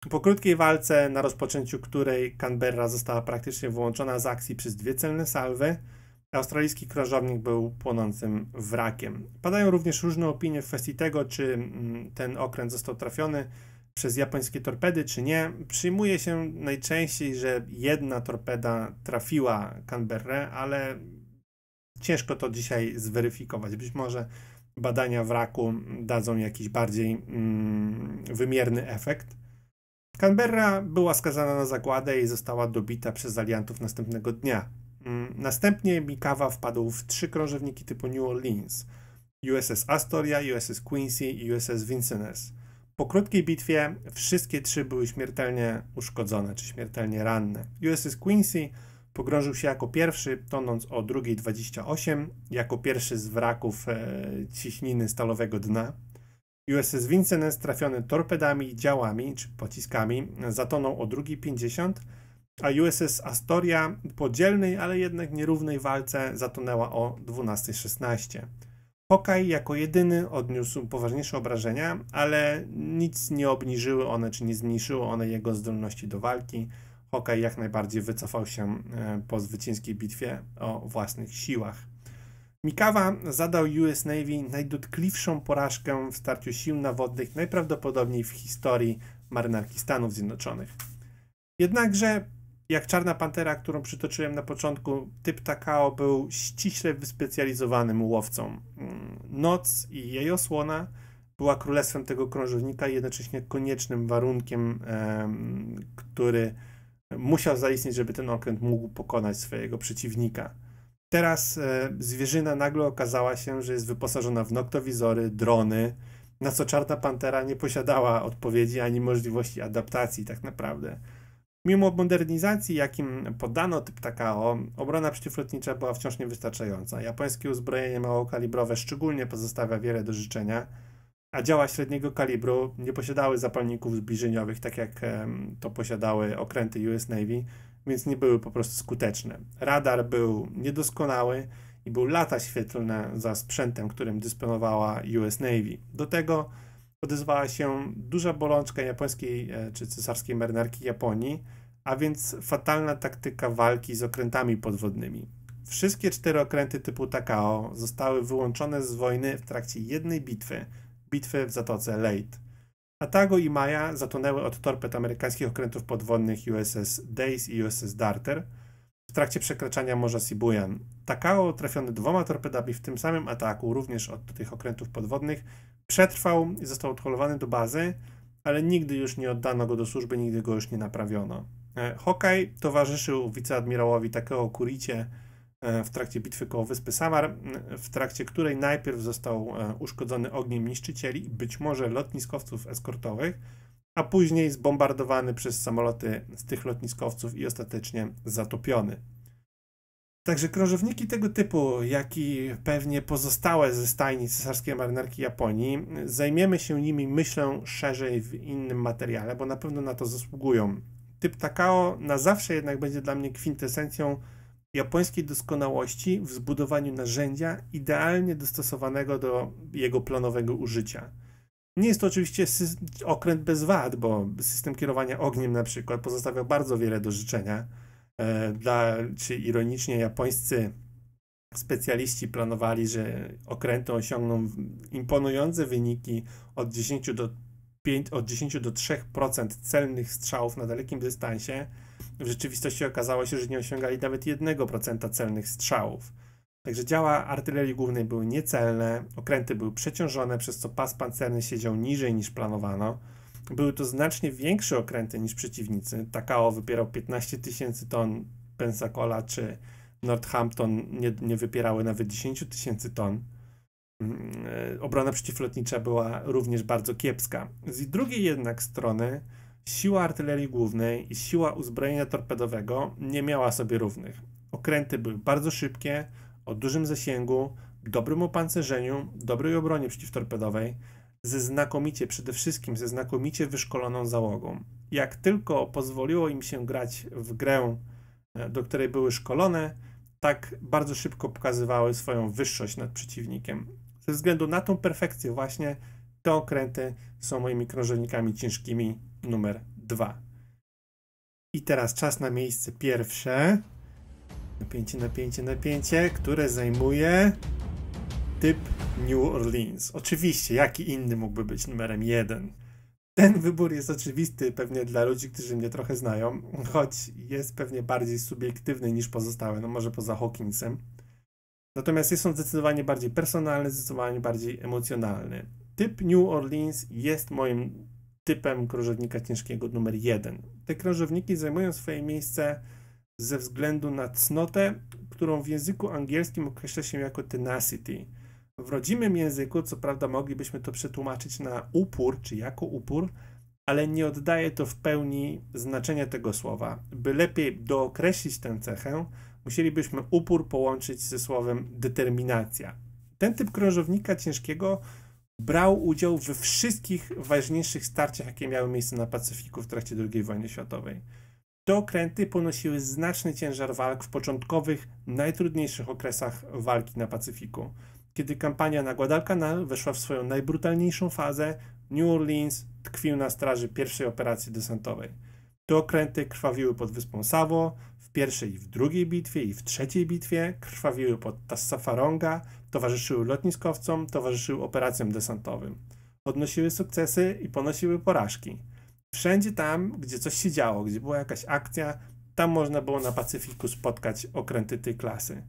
Po krótkiej walce, na rozpoczęciu której Canberra została praktycznie wyłączona z akcji przez dwie celne salwy, Australijski krążownik był płonącym wrakiem. Padają również różne opinie w kwestii tego, czy mm, ten okręt został trafiony przez japońskie torpedy, czy nie. Przyjmuje się najczęściej, że jedna torpeda trafiła Canberra, ale ciężko to dzisiaj zweryfikować. Być może badania wraku dadzą jakiś bardziej mm, wymierny efekt. Canberra była skazana na zagładę i została dobita przez aliantów następnego dnia. Mm, następnie Mikawa wpadł w trzy krążowniki typu New Orleans, USS Astoria, USS Quincy i USS Vincennes. Po krótkiej bitwie wszystkie trzy były śmiertelnie uszkodzone czy śmiertelnie ranne. USS Quincy pogrążył się jako pierwszy, tonąc o 2.28, jako pierwszy z wraków e, ciśniny stalowego dna. USS Vincennes trafiony torpedami, działami czy pociskami zatonął o 2.50, a USS Astoria po dzielnej, ale jednak nierównej walce zatonęła o 12.16. Hokaj jako jedyny odniósł poważniejsze obrażenia, ale nic nie obniżyły one czy nie zmniejszyły one jego zdolności do walki. Hokaj jak najbardziej wycofał się e, po zwycięskiej bitwie o własnych siłach. Mikawa zadał US Navy najdotkliwszą porażkę w starciu sił nawodnych najprawdopodobniej w historii marynarki Stanów Zjednoczonych. Jednakże jak Czarna Pantera, którą przytoczyłem na początku, typ Takao był ściśle wyspecjalizowanym łowcą. Mm, noc i jej osłona była królestwem tego krążownika i jednocześnie koniecznym warunkiem, który musiał zaistnieć, żeby ten okręt mógł pokonać swojego przeciwnika. Teraz e, zwierzyna nagle okazała się, że jest wyposażona w noktowizory, drony, na co Czarna Pantera nie posiadała odpowiedzi ani możliwości adaptacji tak naprawdę. Mimo modernizacji, jakim podano typ Takao, obrona przeciwlotnicza była wciąż niewystarczająca. Japońskie uzbrojenie małokalibrowe szczególnie pozostawia wiele do życzenia, a działa średniego kalibru nie posiadały zapalników zbliżeniowych, tak jak to posiadały okręty US Navy, więc nie były po prostu skuteczne. Radar był niedoskonały i był lata świetlne za sprzętem, którym dysponowała US Navy. Do tego odezwała się duża bolączka japońskiej e, czy cesarskiej marynarki Japonii, a więc fatalna taktyka walki z okrętami podwodnymi. Wszystkie cztery okręty typu Takao zostały wyłączone z wojny w trakcie jednej bitwy, bitwy w Zatoce Leyte. Atago i Maja zatonęły od torped amerykańskich okrętów podwodnych USS Days i USS Darter w trakcie przekraczania Morza Sibuyan, Takao, trafiony dwoma torpedami w tym samym ataku, również od tych okrętów podwodnych, przetrwał i został odholowany do bazy, ale nigdy już nie oddano go do służby, nigdy go już nie naprawiono. E, Hokaj towarzyszył wiceadmirałowi Takeo Kuricie e, w trakcie bitwy koło wyspy Samar, e, w trakcie której najpierw został uszkodzony ogniem niszczycieli, być może lotniskowców eskortowych, a później zbombardowany przez samoloty z tych lotniskowców i ostatecznie zatopiony. Także krążowniki tego typu, jak i pewnie pozostałe ze stajni Cesarskiej Marynarki Japonii, zajmiemy się nimi, myślę, szerzej w innym materiale, bo na pewno na to zasługują. Typ Takao na zawsze jednak będzie dla mnie kwintesencją japońskiej doskonałości w zbudowaniu narzędzia idealnie dostosowanego do jego planowego użycia. Nie jest to oczywiście okręt bez wad, bo system kierowania ogniem na przykład pozostawia bardzo wiele do życzenia E, dla, czy ironicznie japońscy specjaliści planowali, że okręty osiągną imponujące wyniki od 10 do 5, od 10 do 3% celnych strzałów na dalekim dystansie, w rzeczywistości okazało się, że nie osiągali nawet 1% celnych strzałów. Także działa artylerii głównej były niecelne, okręty były przeciążone, przez co pas pancerny siedział niżej niż planowano. Były to znacznie większe okręty niż przeciwnicy. Takao wypierał 15 tysięcy ton, Pensacola czy Northampton nie, nie wypierały nawet 10 tysięcy ton. Mm, e, obrona przeciwlotnicza była również bardzo kiepska. Z drugiej jednak strony siła artylerii głównej i siła uzbrojenia torpedowego nie miała sobie równych. Okręty były bardzo szybkie, o dużym zasięgu, dobrym opancerzeniu, dobrej obronie przeciwtorpedowej, ze znakomicie, przede wszystkim ze znakomicie wyszkoloną załogą. Jak tylko pozwoliło im się grać w grę, e, do której były szkolone, tak bardzo szybko pokazywały swoją wyższość nad przeciwnikiem. Ze względu na tą perfekcję właśnie te okręty są moimi krążownikami ciężkimi numer dwa. I teraz czas na miejsce pierwsze. Napięcie, napięcie, napięcie, które zajmuje typ New Orleans. Oczywiście, jaki inny mógłby być numerem jeden? Ten wybór jest oczywisty pewnie dla ludzi, którzy mnie trochę znają, choć jest pewnie bardziej subiektywny niż pozostałe, no może poza Hawkinsem. Natomiast jest on zdecydowanie bardziej personalny, zdecydowanie bardziej emocjonalny. Typ New Orleans jest moim typem krążownika ciężkiego numer jeden. Te krążowniki zajmują swoje miejsce ze względu na cnotę, którą w języku angielskim określa się jako tenacity w rodzimym języku, co prawda moglibyśmy to przetłumaczyć na upór, czy jako upór, ale nie oddaje to w pełni znaczenia tego słowa. By lepiej dookreślić tę cechę, musielibyśmy upór połączyć ze słowem determinacja. Ten typ krążownika ciężkiego brał udział we wszystkich ważniejszych starciach, jakie miały miejsce na Pacyfiku w trakcie II wojny światowej. Te okręty ponosiły znaczny ciężar walk w początkowych, najtrudniejszych okresach walki na Pacyfiku kiedy kampania na Guadalcanal weszła w swoją najbrutalniejszą fazę, New Orleans tkwił na straży pierwszej operacji desantowej. Te okręty krwawiły pod wyspą Savo, w pierwszej i w drugiej bitwie i w trzeciej bitwie, krwawiły pod Tassafaronga, towarzyszyły lotniskowcom, towarzyszyły operacjom desantowym. Odnosiły sukcesy i ponosiły porażki. Wszędzie tam, gdzie coś się działo, gdzie była jakaś akcja, tam można było na Pacyfiku spotkać okręty tej klasy.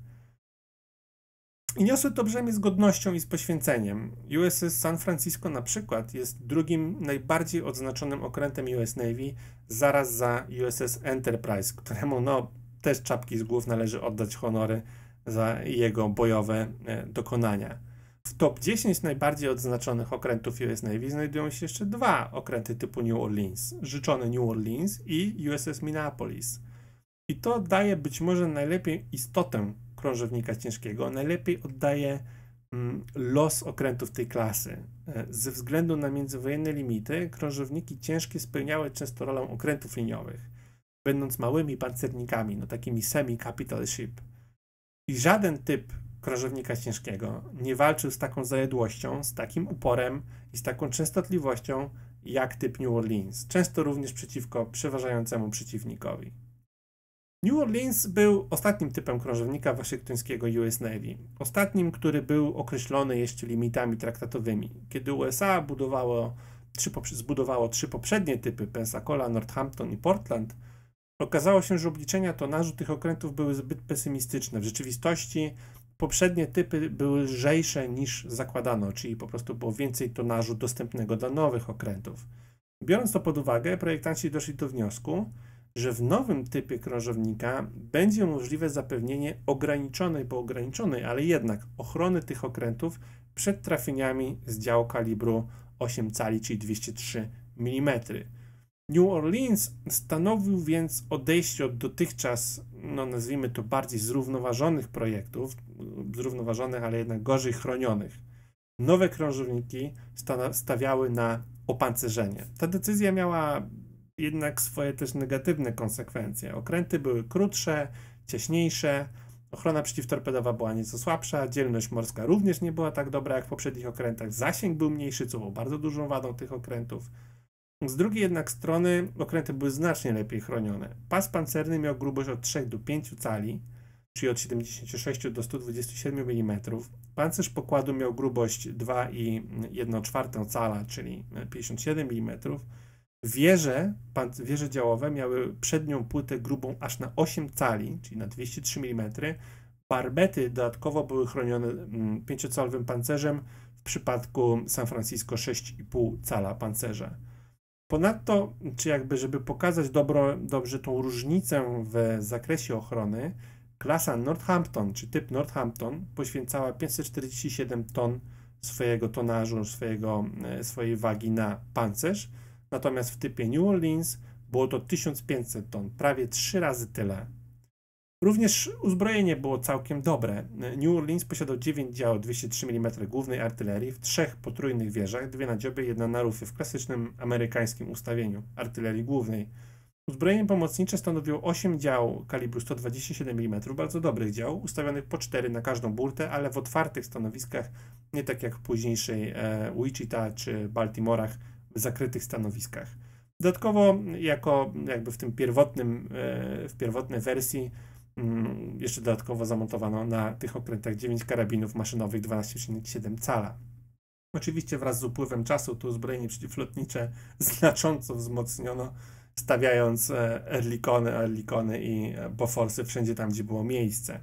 I niosły to brzemię z godnością i z poświęceniem. USS San Francisco na przykład jest drugim najbardziej odznaczonym okrętem US Navy zaraz za USS Enterprise, któremu no też czapki z głów należy oddać honory za jego bojowe e, dokonania. W top 10 najbardziej odznaczonych okrętów US Navy znajdują się jeszcze dwa okręty typu New Orleans, życzone New Orleans i USS Minneapolis. I to daje być może najlepiej istotę krążownika ciężkiego najlepiej oddaje mm, los okrętów tej klasy. E, ze względu na międzywojenne limity, krążowniki ciężkie spełniały często rolę okrętów liniowych, będąc małymi pancernikami, no takimi semi-capital ship. I żaden typ krążownika ciężkiego nie walczył z taką zajadłością, z takim uporem i z taką częstotliwością jak typ New Orleans, często również przeciwko przeważającemu przeciwnikowi. New Orleans był ostatnim typem krążownika waszyngtońskiego US Navy. Ostatnim, który był określony jeszcze limitami traktatowymi. Kiedy USA budowało trzy, zbudowało trzy poprzednie typy Pensacola, Northampton i Portland, okazało się, że obliczenia tonażu tych okrętów były zbyt pesymistyczne. W rzeczywistości poprzednie typy były lżejsze niż zakładano, czyli po prostu było więcej tonażu dostępnego dla nowych okrętów. Biorąc to pod uwagę, projektanci doszli do wniosku, że w nowym typie krążownika będzie możliwe zapewnienie ograniczonej, bo ograniczonej, ale jednak ochrony tych okrętów przed trafieniami z działu kalibru 8 cali, czyli 203 mm. New Orleans stanowił więc odejście od dotychczas, no nazwijmy to bardziej zrównoważonych projektów, zrównoważonych, ale jednak gorzej chronionych. Nowe krążowniki stawiały na opancerzenie. Ta decyzja miała jednak swoje też negatywne konsekwencje. Okręty były krótsze, cieśniejsze, ochrona przeciwtorpedowa była nieco słabsza, dzielność morska również nie była tak dobra jak w poprzednich okrętach, zasięg był mniejszy, co było bardzo dużą wadą tych okrętów. Z drugiej jednak strony okręty były znacznie lepiej chronione. Pas pancerny miał grubość od 3 do 5 cali, czyli od 76 do 127 mm. Pancerz pokładu miał grubość 2,1 cala, czyli 57 mm Wieże, wieże działowe miały przednią płytę grubą aż na 8 cali, czyli na 203 mm. Barbety dodatkowo były chronione 5-calowym mm, pancerzem, w przypadku San Francisco 6,5 cala pancerza. Ponadto, czy jakby, żeby pokazać dobro, dobrze tą różnicę w zakresie ochrony, klasa Northampton, czy typ Northampton, poświęcała 547 ton swojego tonażu, swojego, e, swojej wagi na pancerz, natomiast w typie New Orleans było to 1500 ton, prawie 3 razy tyle. Również uzbrojenie było całkiem dobre. New Orleans posiadał 9 dział 203 mm głównej artylerii w trzech potrójnych wieżach, dwie na dziobie, jedna na rufy, w klasycznym amerykańskim ustawieniu artylerii głównej. Uzbrojenie pomocnicze stanowiło 8 dział kalibru 127 mm, bardzo dobrych dział, ustawionych po 4 na każdą burtę, ale w otwartych stanowiskach, nie tak jak w późniejszej e, Wichita czy Baltimorach, zakrytych stanowiskach. Dodatkowo, jako jakby w tym pierwotnym, e, w pierwotnej wersji, mm, jeszcze dodatkowo zamontowano na tych okrętach 9 karabinów maszynowych 12,7 cala. Oczywiście wraz z upływem czasu to uzbrojenie przeciwlotnicze znacząco wzmocniono, stawiając erlikony, erlikony i e, boforsy wszędzie tam, gdzie było miejsce.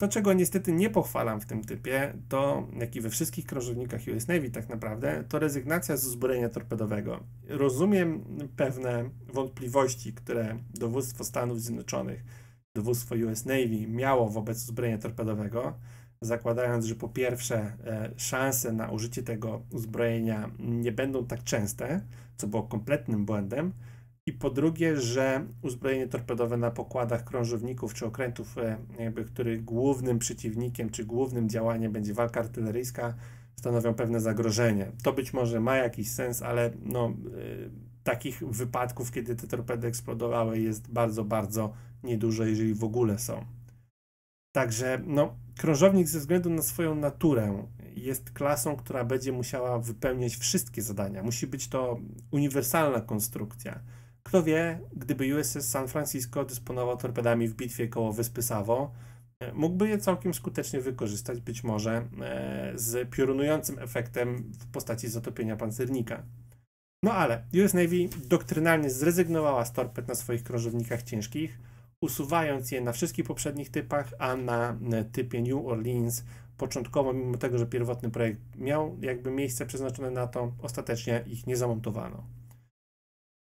To, czego niestety nie pochwalam w tym typie, to, jak i we wszystkich krążownikach US Navy tak naprawdę, to rezygnacja z uzbrojenia torpedowego. Rozumiem pewne wątpliwości, które dowództwo Stanów Zjednoczonych, dowództwo US Navy miało wobec uzbrojenia torpedowego, zakładając, że po pierwsze e, szanse na użycie tego uzbrojenia nie będą tak częste, co było kompletnym błędem, i po drugie, że uzbrojenie torpedowe na pokładach krążowników czy okrętów, e, jakby, których głównym przeciwnikiem czy głównym działaniem będzie walka artyleryjska, stanowią pewne zagrożenie. To być może ma jakiś sens, ale no, e, takich wypadków, kiedy te torpedy eksplodowały, jest bardzo, bardzo niedużo, jeżeli w ogóle są. Także no, krążownik ze względu na swoją naturę jest klasą, która będzie musiała wypełniać wszystkie zadania. Musi być to uniwersalna konstrukcja kto wie, gdyby USS San Francisco dysponował torpedami w bitwie koło Wyspy Savo, e, mógłby je całkiem skutecznie wykorzystać, być może e, z piorunującym efektem w postaci zatopienia pancernika. No ale US Navy doktrynalnie zrezygnowała z torped na swoich krążownikach ciężkich, usuwając je na wszystkich poprzednich typach, a na e, typie New Orleans początkowo, mimo tego, że pierwotny projekt miał jakby miejsce przeznaczone na to, ostatecznie ich nie zamontowano.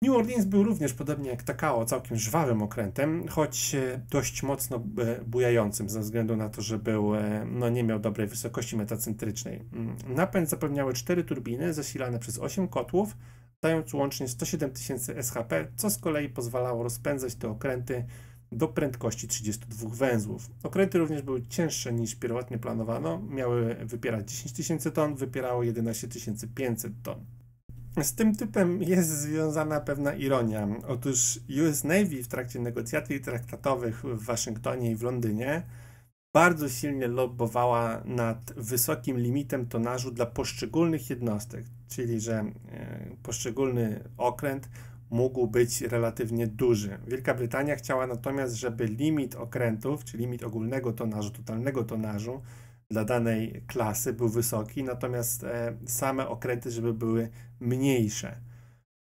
New Orleans był również, podobnie jak Takao, całkiem żwawym okrętem, choć e, dość mocno e, bujającym ze względu na to, że był, e, no, nie miał dobrej wysokości metacentrycznej. Mm, napęd zapewniały cztery turbiny zasilane przez 8 kotłów, dając łącznie 107 tysięcy SHP, co z kolei pozwalało rozpędzać te okręty do prędkości 32 węzłów. Okręty również były cięższe niż pierwotnie planowano, miały wypierać 10 tysięcy ton, wypierały 11 500 ton. Z tym typem jest związana pewna ironia. Otóż US Navy w trakcie negocjacji traktatowych w Waszyngtonie i w Londynie bardzo silnie lobbowała nad wysokim limitem tonażu dla poszczególnych jednostek, czyli że e, poszczególny okręt mógł być relatywnie duży. Wielka Brytania chciała natomiast, żeby limit okrętów, czyli limit ogólnego tonażu, totalnego tonażu, dla danej klasy był wysoki, natomiast e, same okręty, żeby były mniejsze.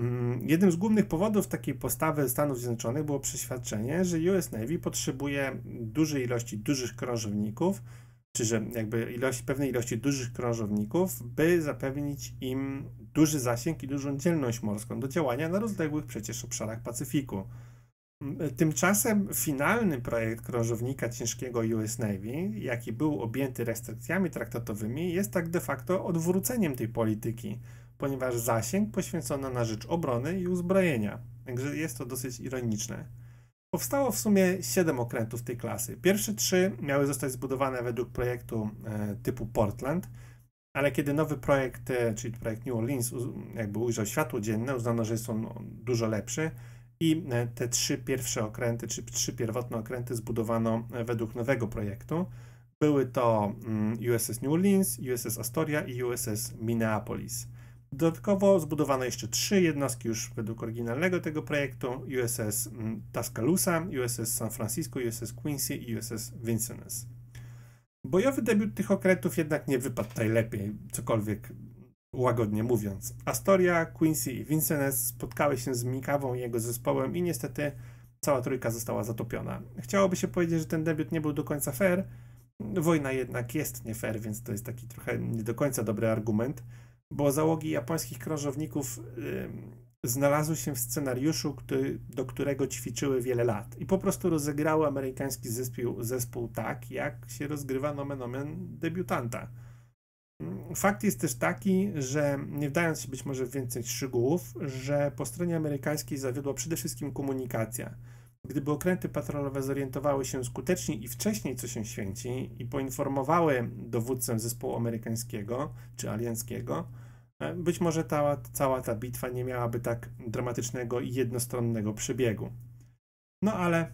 Mm, jednym z głównych powodów takiej postawy Stanów Zjednoczonych było przeświadczenie, że US Navy potrzebuje dużej ilości dużych krążowników, czy że jakby ilości pewnej ilości dużych krążowników, by zapewnić im duży zasięg i dużą dzielność morską do działania na rozległych przecież obszarach Pacyfiku. Tymczasem finalny projekt krążownika ciężkiego US Navy, jaki był objęty restrykcjami traktatowymi, jest tak de facto odwróceniem tej polityki, ponieważ zasięg poświęcono na rzecz obrony i uzbrojenia. Także jest to dosyć ironiczne. Powstało w sumie 7 okrętów tej klasy. Pierwsze trzy miały zostać zbudowane według projektu e, typu Portland, ale kiedy nowy projekt, e, czyli projekt New Orleans, jakby ujrzał światło dzienne, uznano, że jest on dużo lepszy i e, te trzy pierwsze okręty, czy trzy pierwotne okręty zbudowano e, według nowego projektu. Były to mm, USS New Orleans, USS Astoria i USS Minneapolis. Dodatkowo zbudowano jeszcze trzy jednostki już według oryginalnego tego projektu: USS mm, Tuscaloosa, USS San Francisco, USS Quincy i USS Vincennes. Bojowy debiut tych okrętów jednak nie wypadł najlepiej, cokolwiek łagodnie mówiąc. Astoria, Quincy i Vincennes spotkały się z Mikawą i jego zespołem i niestety cała trójka została zatopiona. Chciałoby się powiedzieć, że ten debiut nie był do końca fair, wojna jednak jest nie fair, więc to jest taki trochę nie do końca dobry argument, bo załogi japońskich krążowników yy, znalazły się w scenariuszu, który, do którego ćwiczyły wiele lat i po prostu rozegrały amerykański zespół, zespół tak, jak się rozgrywa nomen omen debiutanta. Fakt jest też taki, że nie wdając się być może w więcej szczegółów, że po stronie amerykańskiej zawiodła przede wszystkim komunikacja. Gdyby okręty patrolowe zorientowały się skutecznie i wcześniej, co się święci, i poinformowały dowódcę zespołu amerykańskiego czy alianckiego, e, być może ta, cała ta bitwa nie miałaby tak dramatycznego i jednostronnego przebiegu. No ale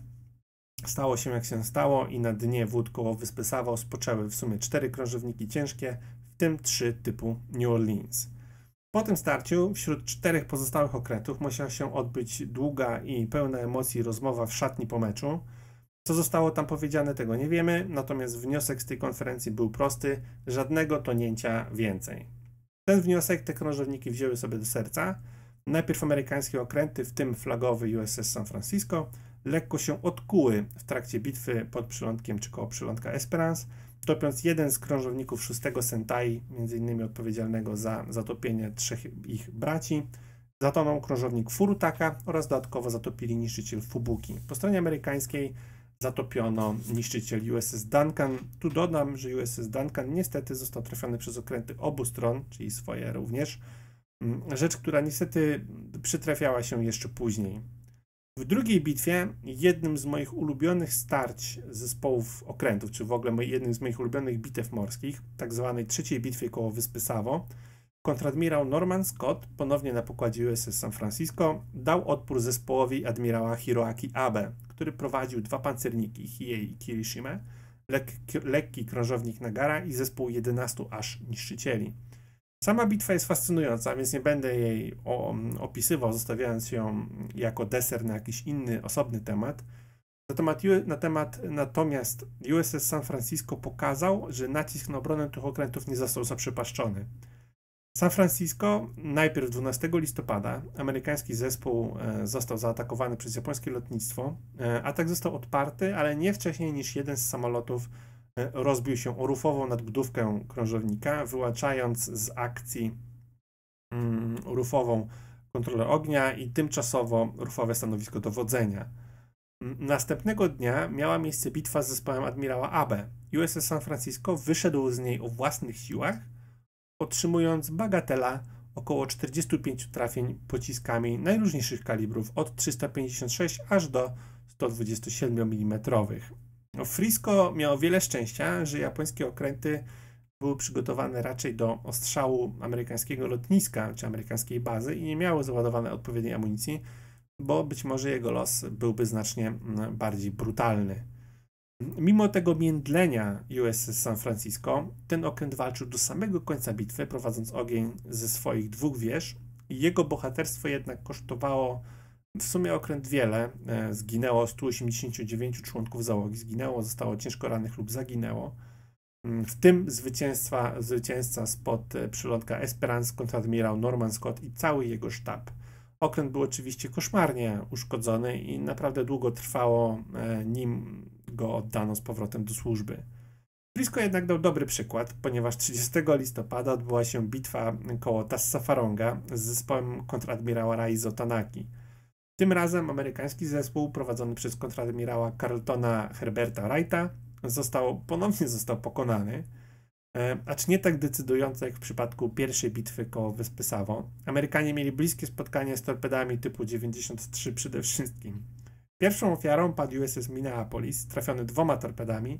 stało się jak się stało i na dnie wód koło Wyspy Sawo spoczęły w sumie cztery krążowniki ciężkie, w tym trzy typu New Orleans. Po tym starciu wśród czterech pozostałych okrętów musiała się odbyć długa i pełna emocji rozmowa w szatni po meczu. Co zostało tam powiedziane, tego nie wiemy, natomiast wniosek z tej konferencji był prosty: żadnego tonięcia więcej. Ten wniosek te krążowniki wzięły sobie do serca. Najpierw amerykańskie okręty, w tym flagowy USS San Francisco, lekko się odkuły w trakcie bitwy pod przylądkiem czy koło przylądka Esperance, topiąc jeden z krążowników szóstego Sentai, między innymi odpowiedzialnego za zatopienie trzech ich braci. Zatonął krążownik Furutaka oraz dodatkowo zatopili niszczyciel Fubuki. Po stronie amerykańskiej zatopiono niszczyciel USS Duncan. Tu dodam, że USS Duncan niestety został trafiony przez okręty obu stron, czyli swoje również. Mm, rzecz, która niestety przytrafiała się jeszcze później. W drugiej bitwie jednym z moich ulubionych starć zespołów okrętów, czy w ogóle jednym z moich ulubionych bitew morskich, tak zwanej trzeciej bitwie koło Wyspy Savo, kontradmirał Norman Scott, ponownie na pokładzie USS San Francisco, dał odpór zespołowi admirała Hiroaki Abe, który prowadził dwa pancerniki Hiei i Kirishime, lekki krążownik Nagara i zespół 11 aż niszczycieli. Sama bitwa jest fascynująca, więc nie będę jej mm, opisywał, zostawiając ją jako deser na jakiś inny, osobny temat. Na temat, na temat natomiast USS San Francisco pokazał, że nacisk na obronę tych okrętów nie został zaprzepaszczony. San Francisco najpierw 12 listopada amerykański zespół e, został zaatakowany przez japońskie lotnictwo. E, atak został odparty, ale nie wcześniej niż jeden z samolotów rozbił się o rufową nadbudówkę krążownika, wyłaczając z akcji mm, rufową kontrolę ognia i tymczasowo rufowe stanowisko dowodzenia. Mm, następnego dnia miała miejsce bitwa z zespołem admirała Abe. USS San Francisco wyszedł z niej o własnych siłach, otrzymując bagatela około 45 trafień pociskami najróżniejszych kalibrów od 356 aż do 127 mm. No, Frisco miało wiele szczęścia, że japońskie okręty były przygotowane raczej do ostrzału amerykańskiego lotniska czy amerykańskiej bazy i nie miały załadowanej odpowiedniej amunicji, bo być może jego los byłby znacznie mm, bardziej brutalny. Mimo tego międlenia USS San Francisco, ten okręt walczył do samego końca bitwy, prowadząc ogień ze swoich dwóch wież. Jego bohaterstwo jednak kosztowało w sumie okręt wiele e, zginęło, 189 członków załogi zginęło, zostało ciężko rannych lub zaginęło. Mm, w tym zwycięstwa, zwycięzca spod e, przylotka Esperance kontradmirał Norman Scott i cały jego sztab. Okręt był oczywiście koszmarnie uszkodzony i naprawdę długo trwało, e, nim go oddano z powrotem do służby. Blisko jednak dał dobry przykład, ponieważ 30 listopada odbyła się bitwa koło Tassafaronga z zespołem kontradmirała Raizo Tanaki. Tym razem amerykański zespół prowadzony przez kontradmirała Carltona Herberta Wrighta został, ponownie został pokonany, e, acz nie tak decydująco jak w przypadku pierwszej bitwy koło Wyspy Sawą. Amerykanie mieli bliskie spotkanie z torpedami typu 93 przede wszystkim. Pierwszą ofiarą padł USS Minneapolis, trafiony dwoma torpedami,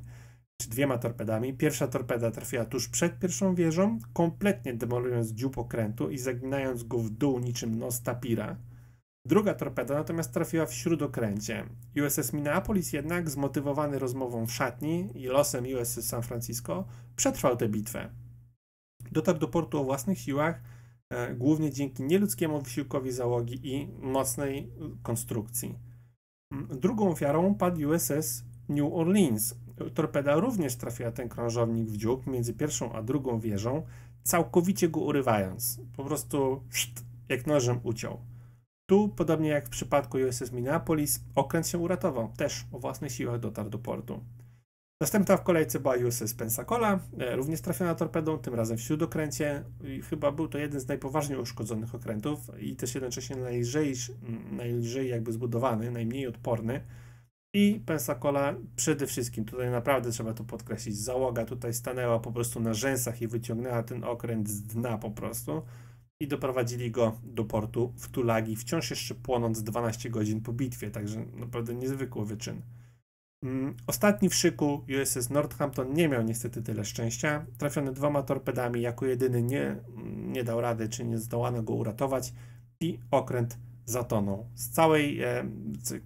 czy dwiema torpedami. Pierwsza torpeda trafiła tuż przed pierwszą wieżą, kompletnie demolując dziób okrętu i zaginając go w dół niczym nos tapira. Druga torpeda natomiast trafiła w śródokręcie. USS Minneapolis jednak, zmotywowany rozmową w szatni i losem USS San Francisco, przetrwał tę bitwę. Dotarł do portu o własnych siłach, e, głównie dzięki nieludzkiemu wysiłkowi załogi i mocnej e, konstrukcji. Mm, drugą ofiarą padł USS New Orleans. Torpeda również trafiła ten krążownik w dziób między pierwszą a drugą wieżą, całkowicie go urywając. Po prostu szt, jak nożem uciął. Tu, podobnie jak w przypadku USS Minneapolis, okręt się uratował, też o własnych siłach dotarł do portu. Następna w kolejce była USS Pensacola, e, również trafiona torpedą, tym razem w śródokręcie. I chyba był to jeden z najpoważniej uszkodzonych okrętów i też jednocześnie najlżej, najlżej jakby zbudowany, najmniej odporny. I Pensacola przede wszystkim, tutaj naprawdę trzeba to podkreślić, załoga tutaj stanęła po prostu na rzęsach i wyciągnęła ten okręt z dna po prostu i doprowadzili go do portu w Tulagi, wciąż jeszcze płonąc 12 godzin po bitwie, także naprawdę niezwykły wyczyn. Mm, ostatni w szyku USS Northampton nie miał niestety tyle szczęścia. Trafiony dwoma torpedami, jako jedyny nie, nie dał rady, czy nie zdołano go uratować i okręt zatonął. Z, całej, e,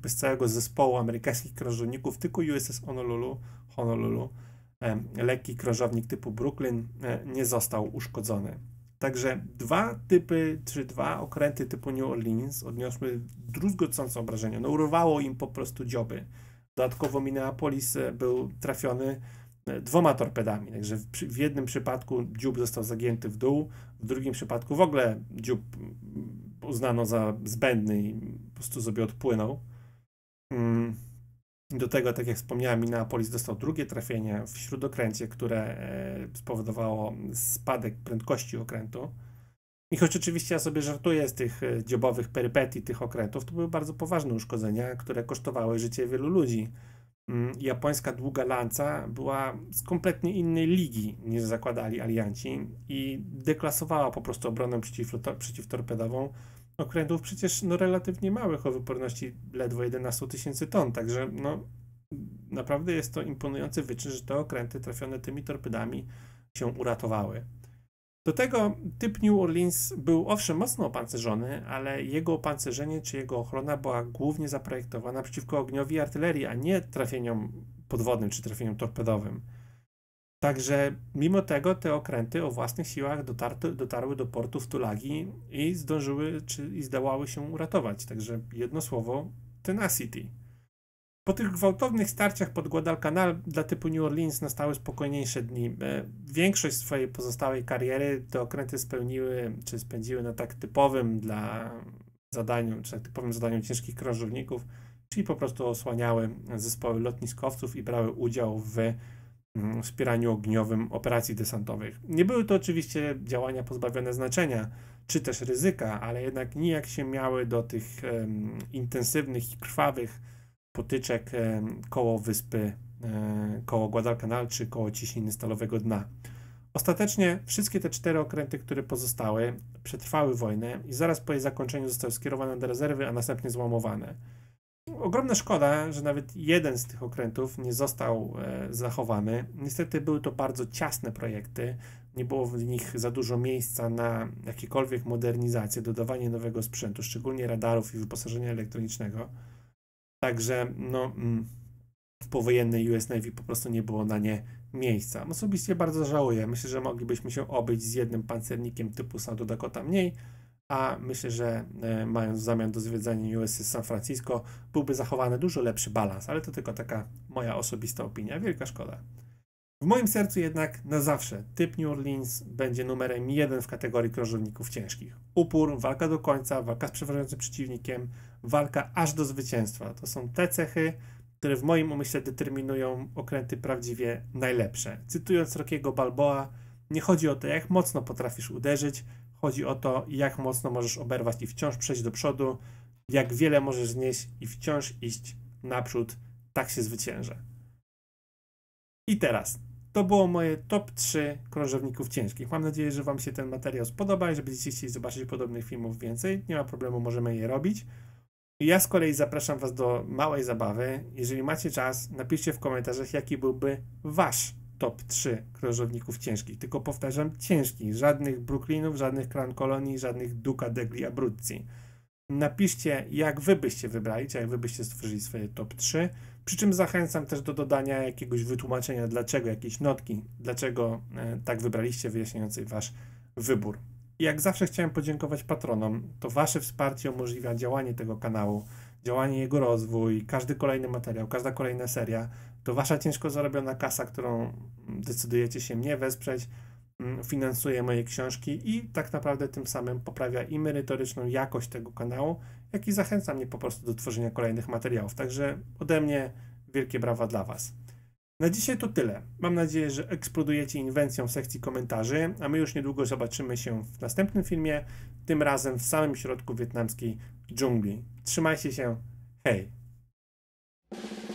z całego zespołu amerykańskich krążowników tylko USS Honolulu, Honolulu e, lekki krążownik typu Brooklyn e, nie został uszkodzony. Także dwa typy, czy dwa okręty typu New Orleans odniosły druzgocące obrażenia. No urwało im po prostu dzioby. Dodatkowo Minneapolis e, był trafiony e, dwoma torpedami, także w, w jednym przypadku dziób został zagięty w dół, w drugim przypadku w ogóle dziób mm, uznano za zbędny i po prostu sobie odpłynął. Mm. Do tego, tak jak wspomniałem, Minneapolis dostał drugie trafienie w śródokręcie, które e, spowodowało spadek prędkości okrętu. I choć oczywiście ja sobie żartuję z tych e, dziobowych perypetii tych okrętów, to były bardzo poważne uszkodzenia, które kosztowały życie wielu ludzi. Mm, japońska długa lanca była z kompletnie innej ligi niż zakładali alianci i deklasowała po prostu obronę przeciwtorpedową okrętów przecież no, relatywnie małych o wyporności ledwo 11 tysięcy ton, także no, naprawdę jest to imponujący wyczyn, że te okręty trafione tymi torpedami się uratowały. Do tego typ New Orleans był owszem mocno opancerzony, ale jego opancerzenie czy jego ochrona była głównie zaprojektowana przeciwko ogniowi artylerii, a nie trafieniom podwodnym czy trafieniom torpedowym. Także mimo tego te okręty o własnych siłach dotarły, dotarły do portu w Tulagi i zdążyły, czy i zdołały się uratować. Także jedno słowo, tenacity. Po tych gwałtownych starciach pod Guadalcanal dla typu New Orleans nastały spokojniejsze dni. E, większość swojej pozostałej kariery te okręty spełniły, czy spędziły na tak typowym dla zadaniu, czy tak typowym zadaniu ciężkich krążowników, czyli po prostu osłaniały zespoły lotniskowców i brały udział w Mm, wspieraniu ogniowym operacji desantowych. Nie były to oczywiście działania pozbawione znaczenia czy też ryzyka, ale jednak nijak się miały do tych um, intensywnych i krwawych potyczek um, koło wyspy, um, koło Guadalcanal czy koło ciśniny Stalowego Dna. Ostatecznie wszystkie te cztery okręty, które pozostały, przetrwały wojnę i zaraz po jej zakończeniu zostały skierowane do rezerwy, a następnie złamowane ogromna szkoda, że nawet jeden z tych okrętów nie został e, zachowany. Niestety były to bardzo ciasne projekty, nie było w nich za dużo miejsca na jakiekolwiek modernizację, dodawanie nowego sprzętu, szczególnie radarów i wyposażenia elektronicznego. Także no, mm, w powojennej US Navy po prostu nie było na nie miejsca. Osobiście bardzo żałuję. Myślę, że moglibyśmy się obyć z jednym pancernikiem typu South Dakota mniej, a myślę, że e, mając w zamian do zwiedzania USC San Francisco byłby zachowany dużo lepszy balans, ale to tylko taka moja osobista opinia, wielka szkoda. W moim sercu jednak na zawsze typ New Orleans będzie numerem jeden w kategorii krążowników ciężkich. Upór, walka do końca, walka z przeważającym przeciwnikiem, walka aż do zwycięstwa. To są te cechy, które w moim umyśle determinują okręty prawdziwie najlepsze. Cytując Rokiego Balboa, nie chodzi o to, jak mocno potrafisz uderzyć, Chodzi o to, jak mocno możesz oberwać i wciąż przejść do przodu, jak wiele możesz znieść i wciąż iść naprzód. Tak się zwycięża. I teraz to było moje top 3 krążowników ciężkich. Mam nadzieję, że Wam się ten materiał spodoba i że będziecie chcieli zobaczyć podobnych filmów więcej. Nie ma problemu, możemy je robić. Ja z kolei zapraszam Was do małej zabawy. Jeżeli macie czas, napiszcie w komentarzach, jaki byłby Wasz top 3 krążowników ciężkich. Tylko powtarzam, ciężkich. Żadnych Brooklinów, żadnych Klan Kolonii, żadnych Duca Degli Abruzzi. Napiszcie, jak wy byście wybrali, czy jak wy byście stworzyli swoje top 3. Przy czym zachęcam też do dodania jakiegoś wytłumaczenia, dlaczego, jakiejś notki, dlaczego e, tak wybraliście, wyjaśniającej wasz wybór. I jak zawsze chciałem podziękować patronom. To wasze wsparcie umożliwia działanie tego kanału, działanie jego rozwój, każdy kolejny materiał, każda kolejna seria to wasza ciężko zarobiona kasa, którą decydujecie się mnie wesprzeć, mm, finansuje moje książki i tak naprawdę tym samym poprawia i merytoryczną jakość tego kanału, jak i zachęca mnie po prostu do tworzenia kolejnych materiałów. Także ode mnie wielkie brawa dla Was. Na dzisiaj to tyle. Mam nadzieję, że eksplodujecie inwencją w sekcji komentarzy, a my już niedługo zobaczymy się w następnym filmie, tym razem w samym środku wietnamskiej dżungli. Trzymajcie się, hej!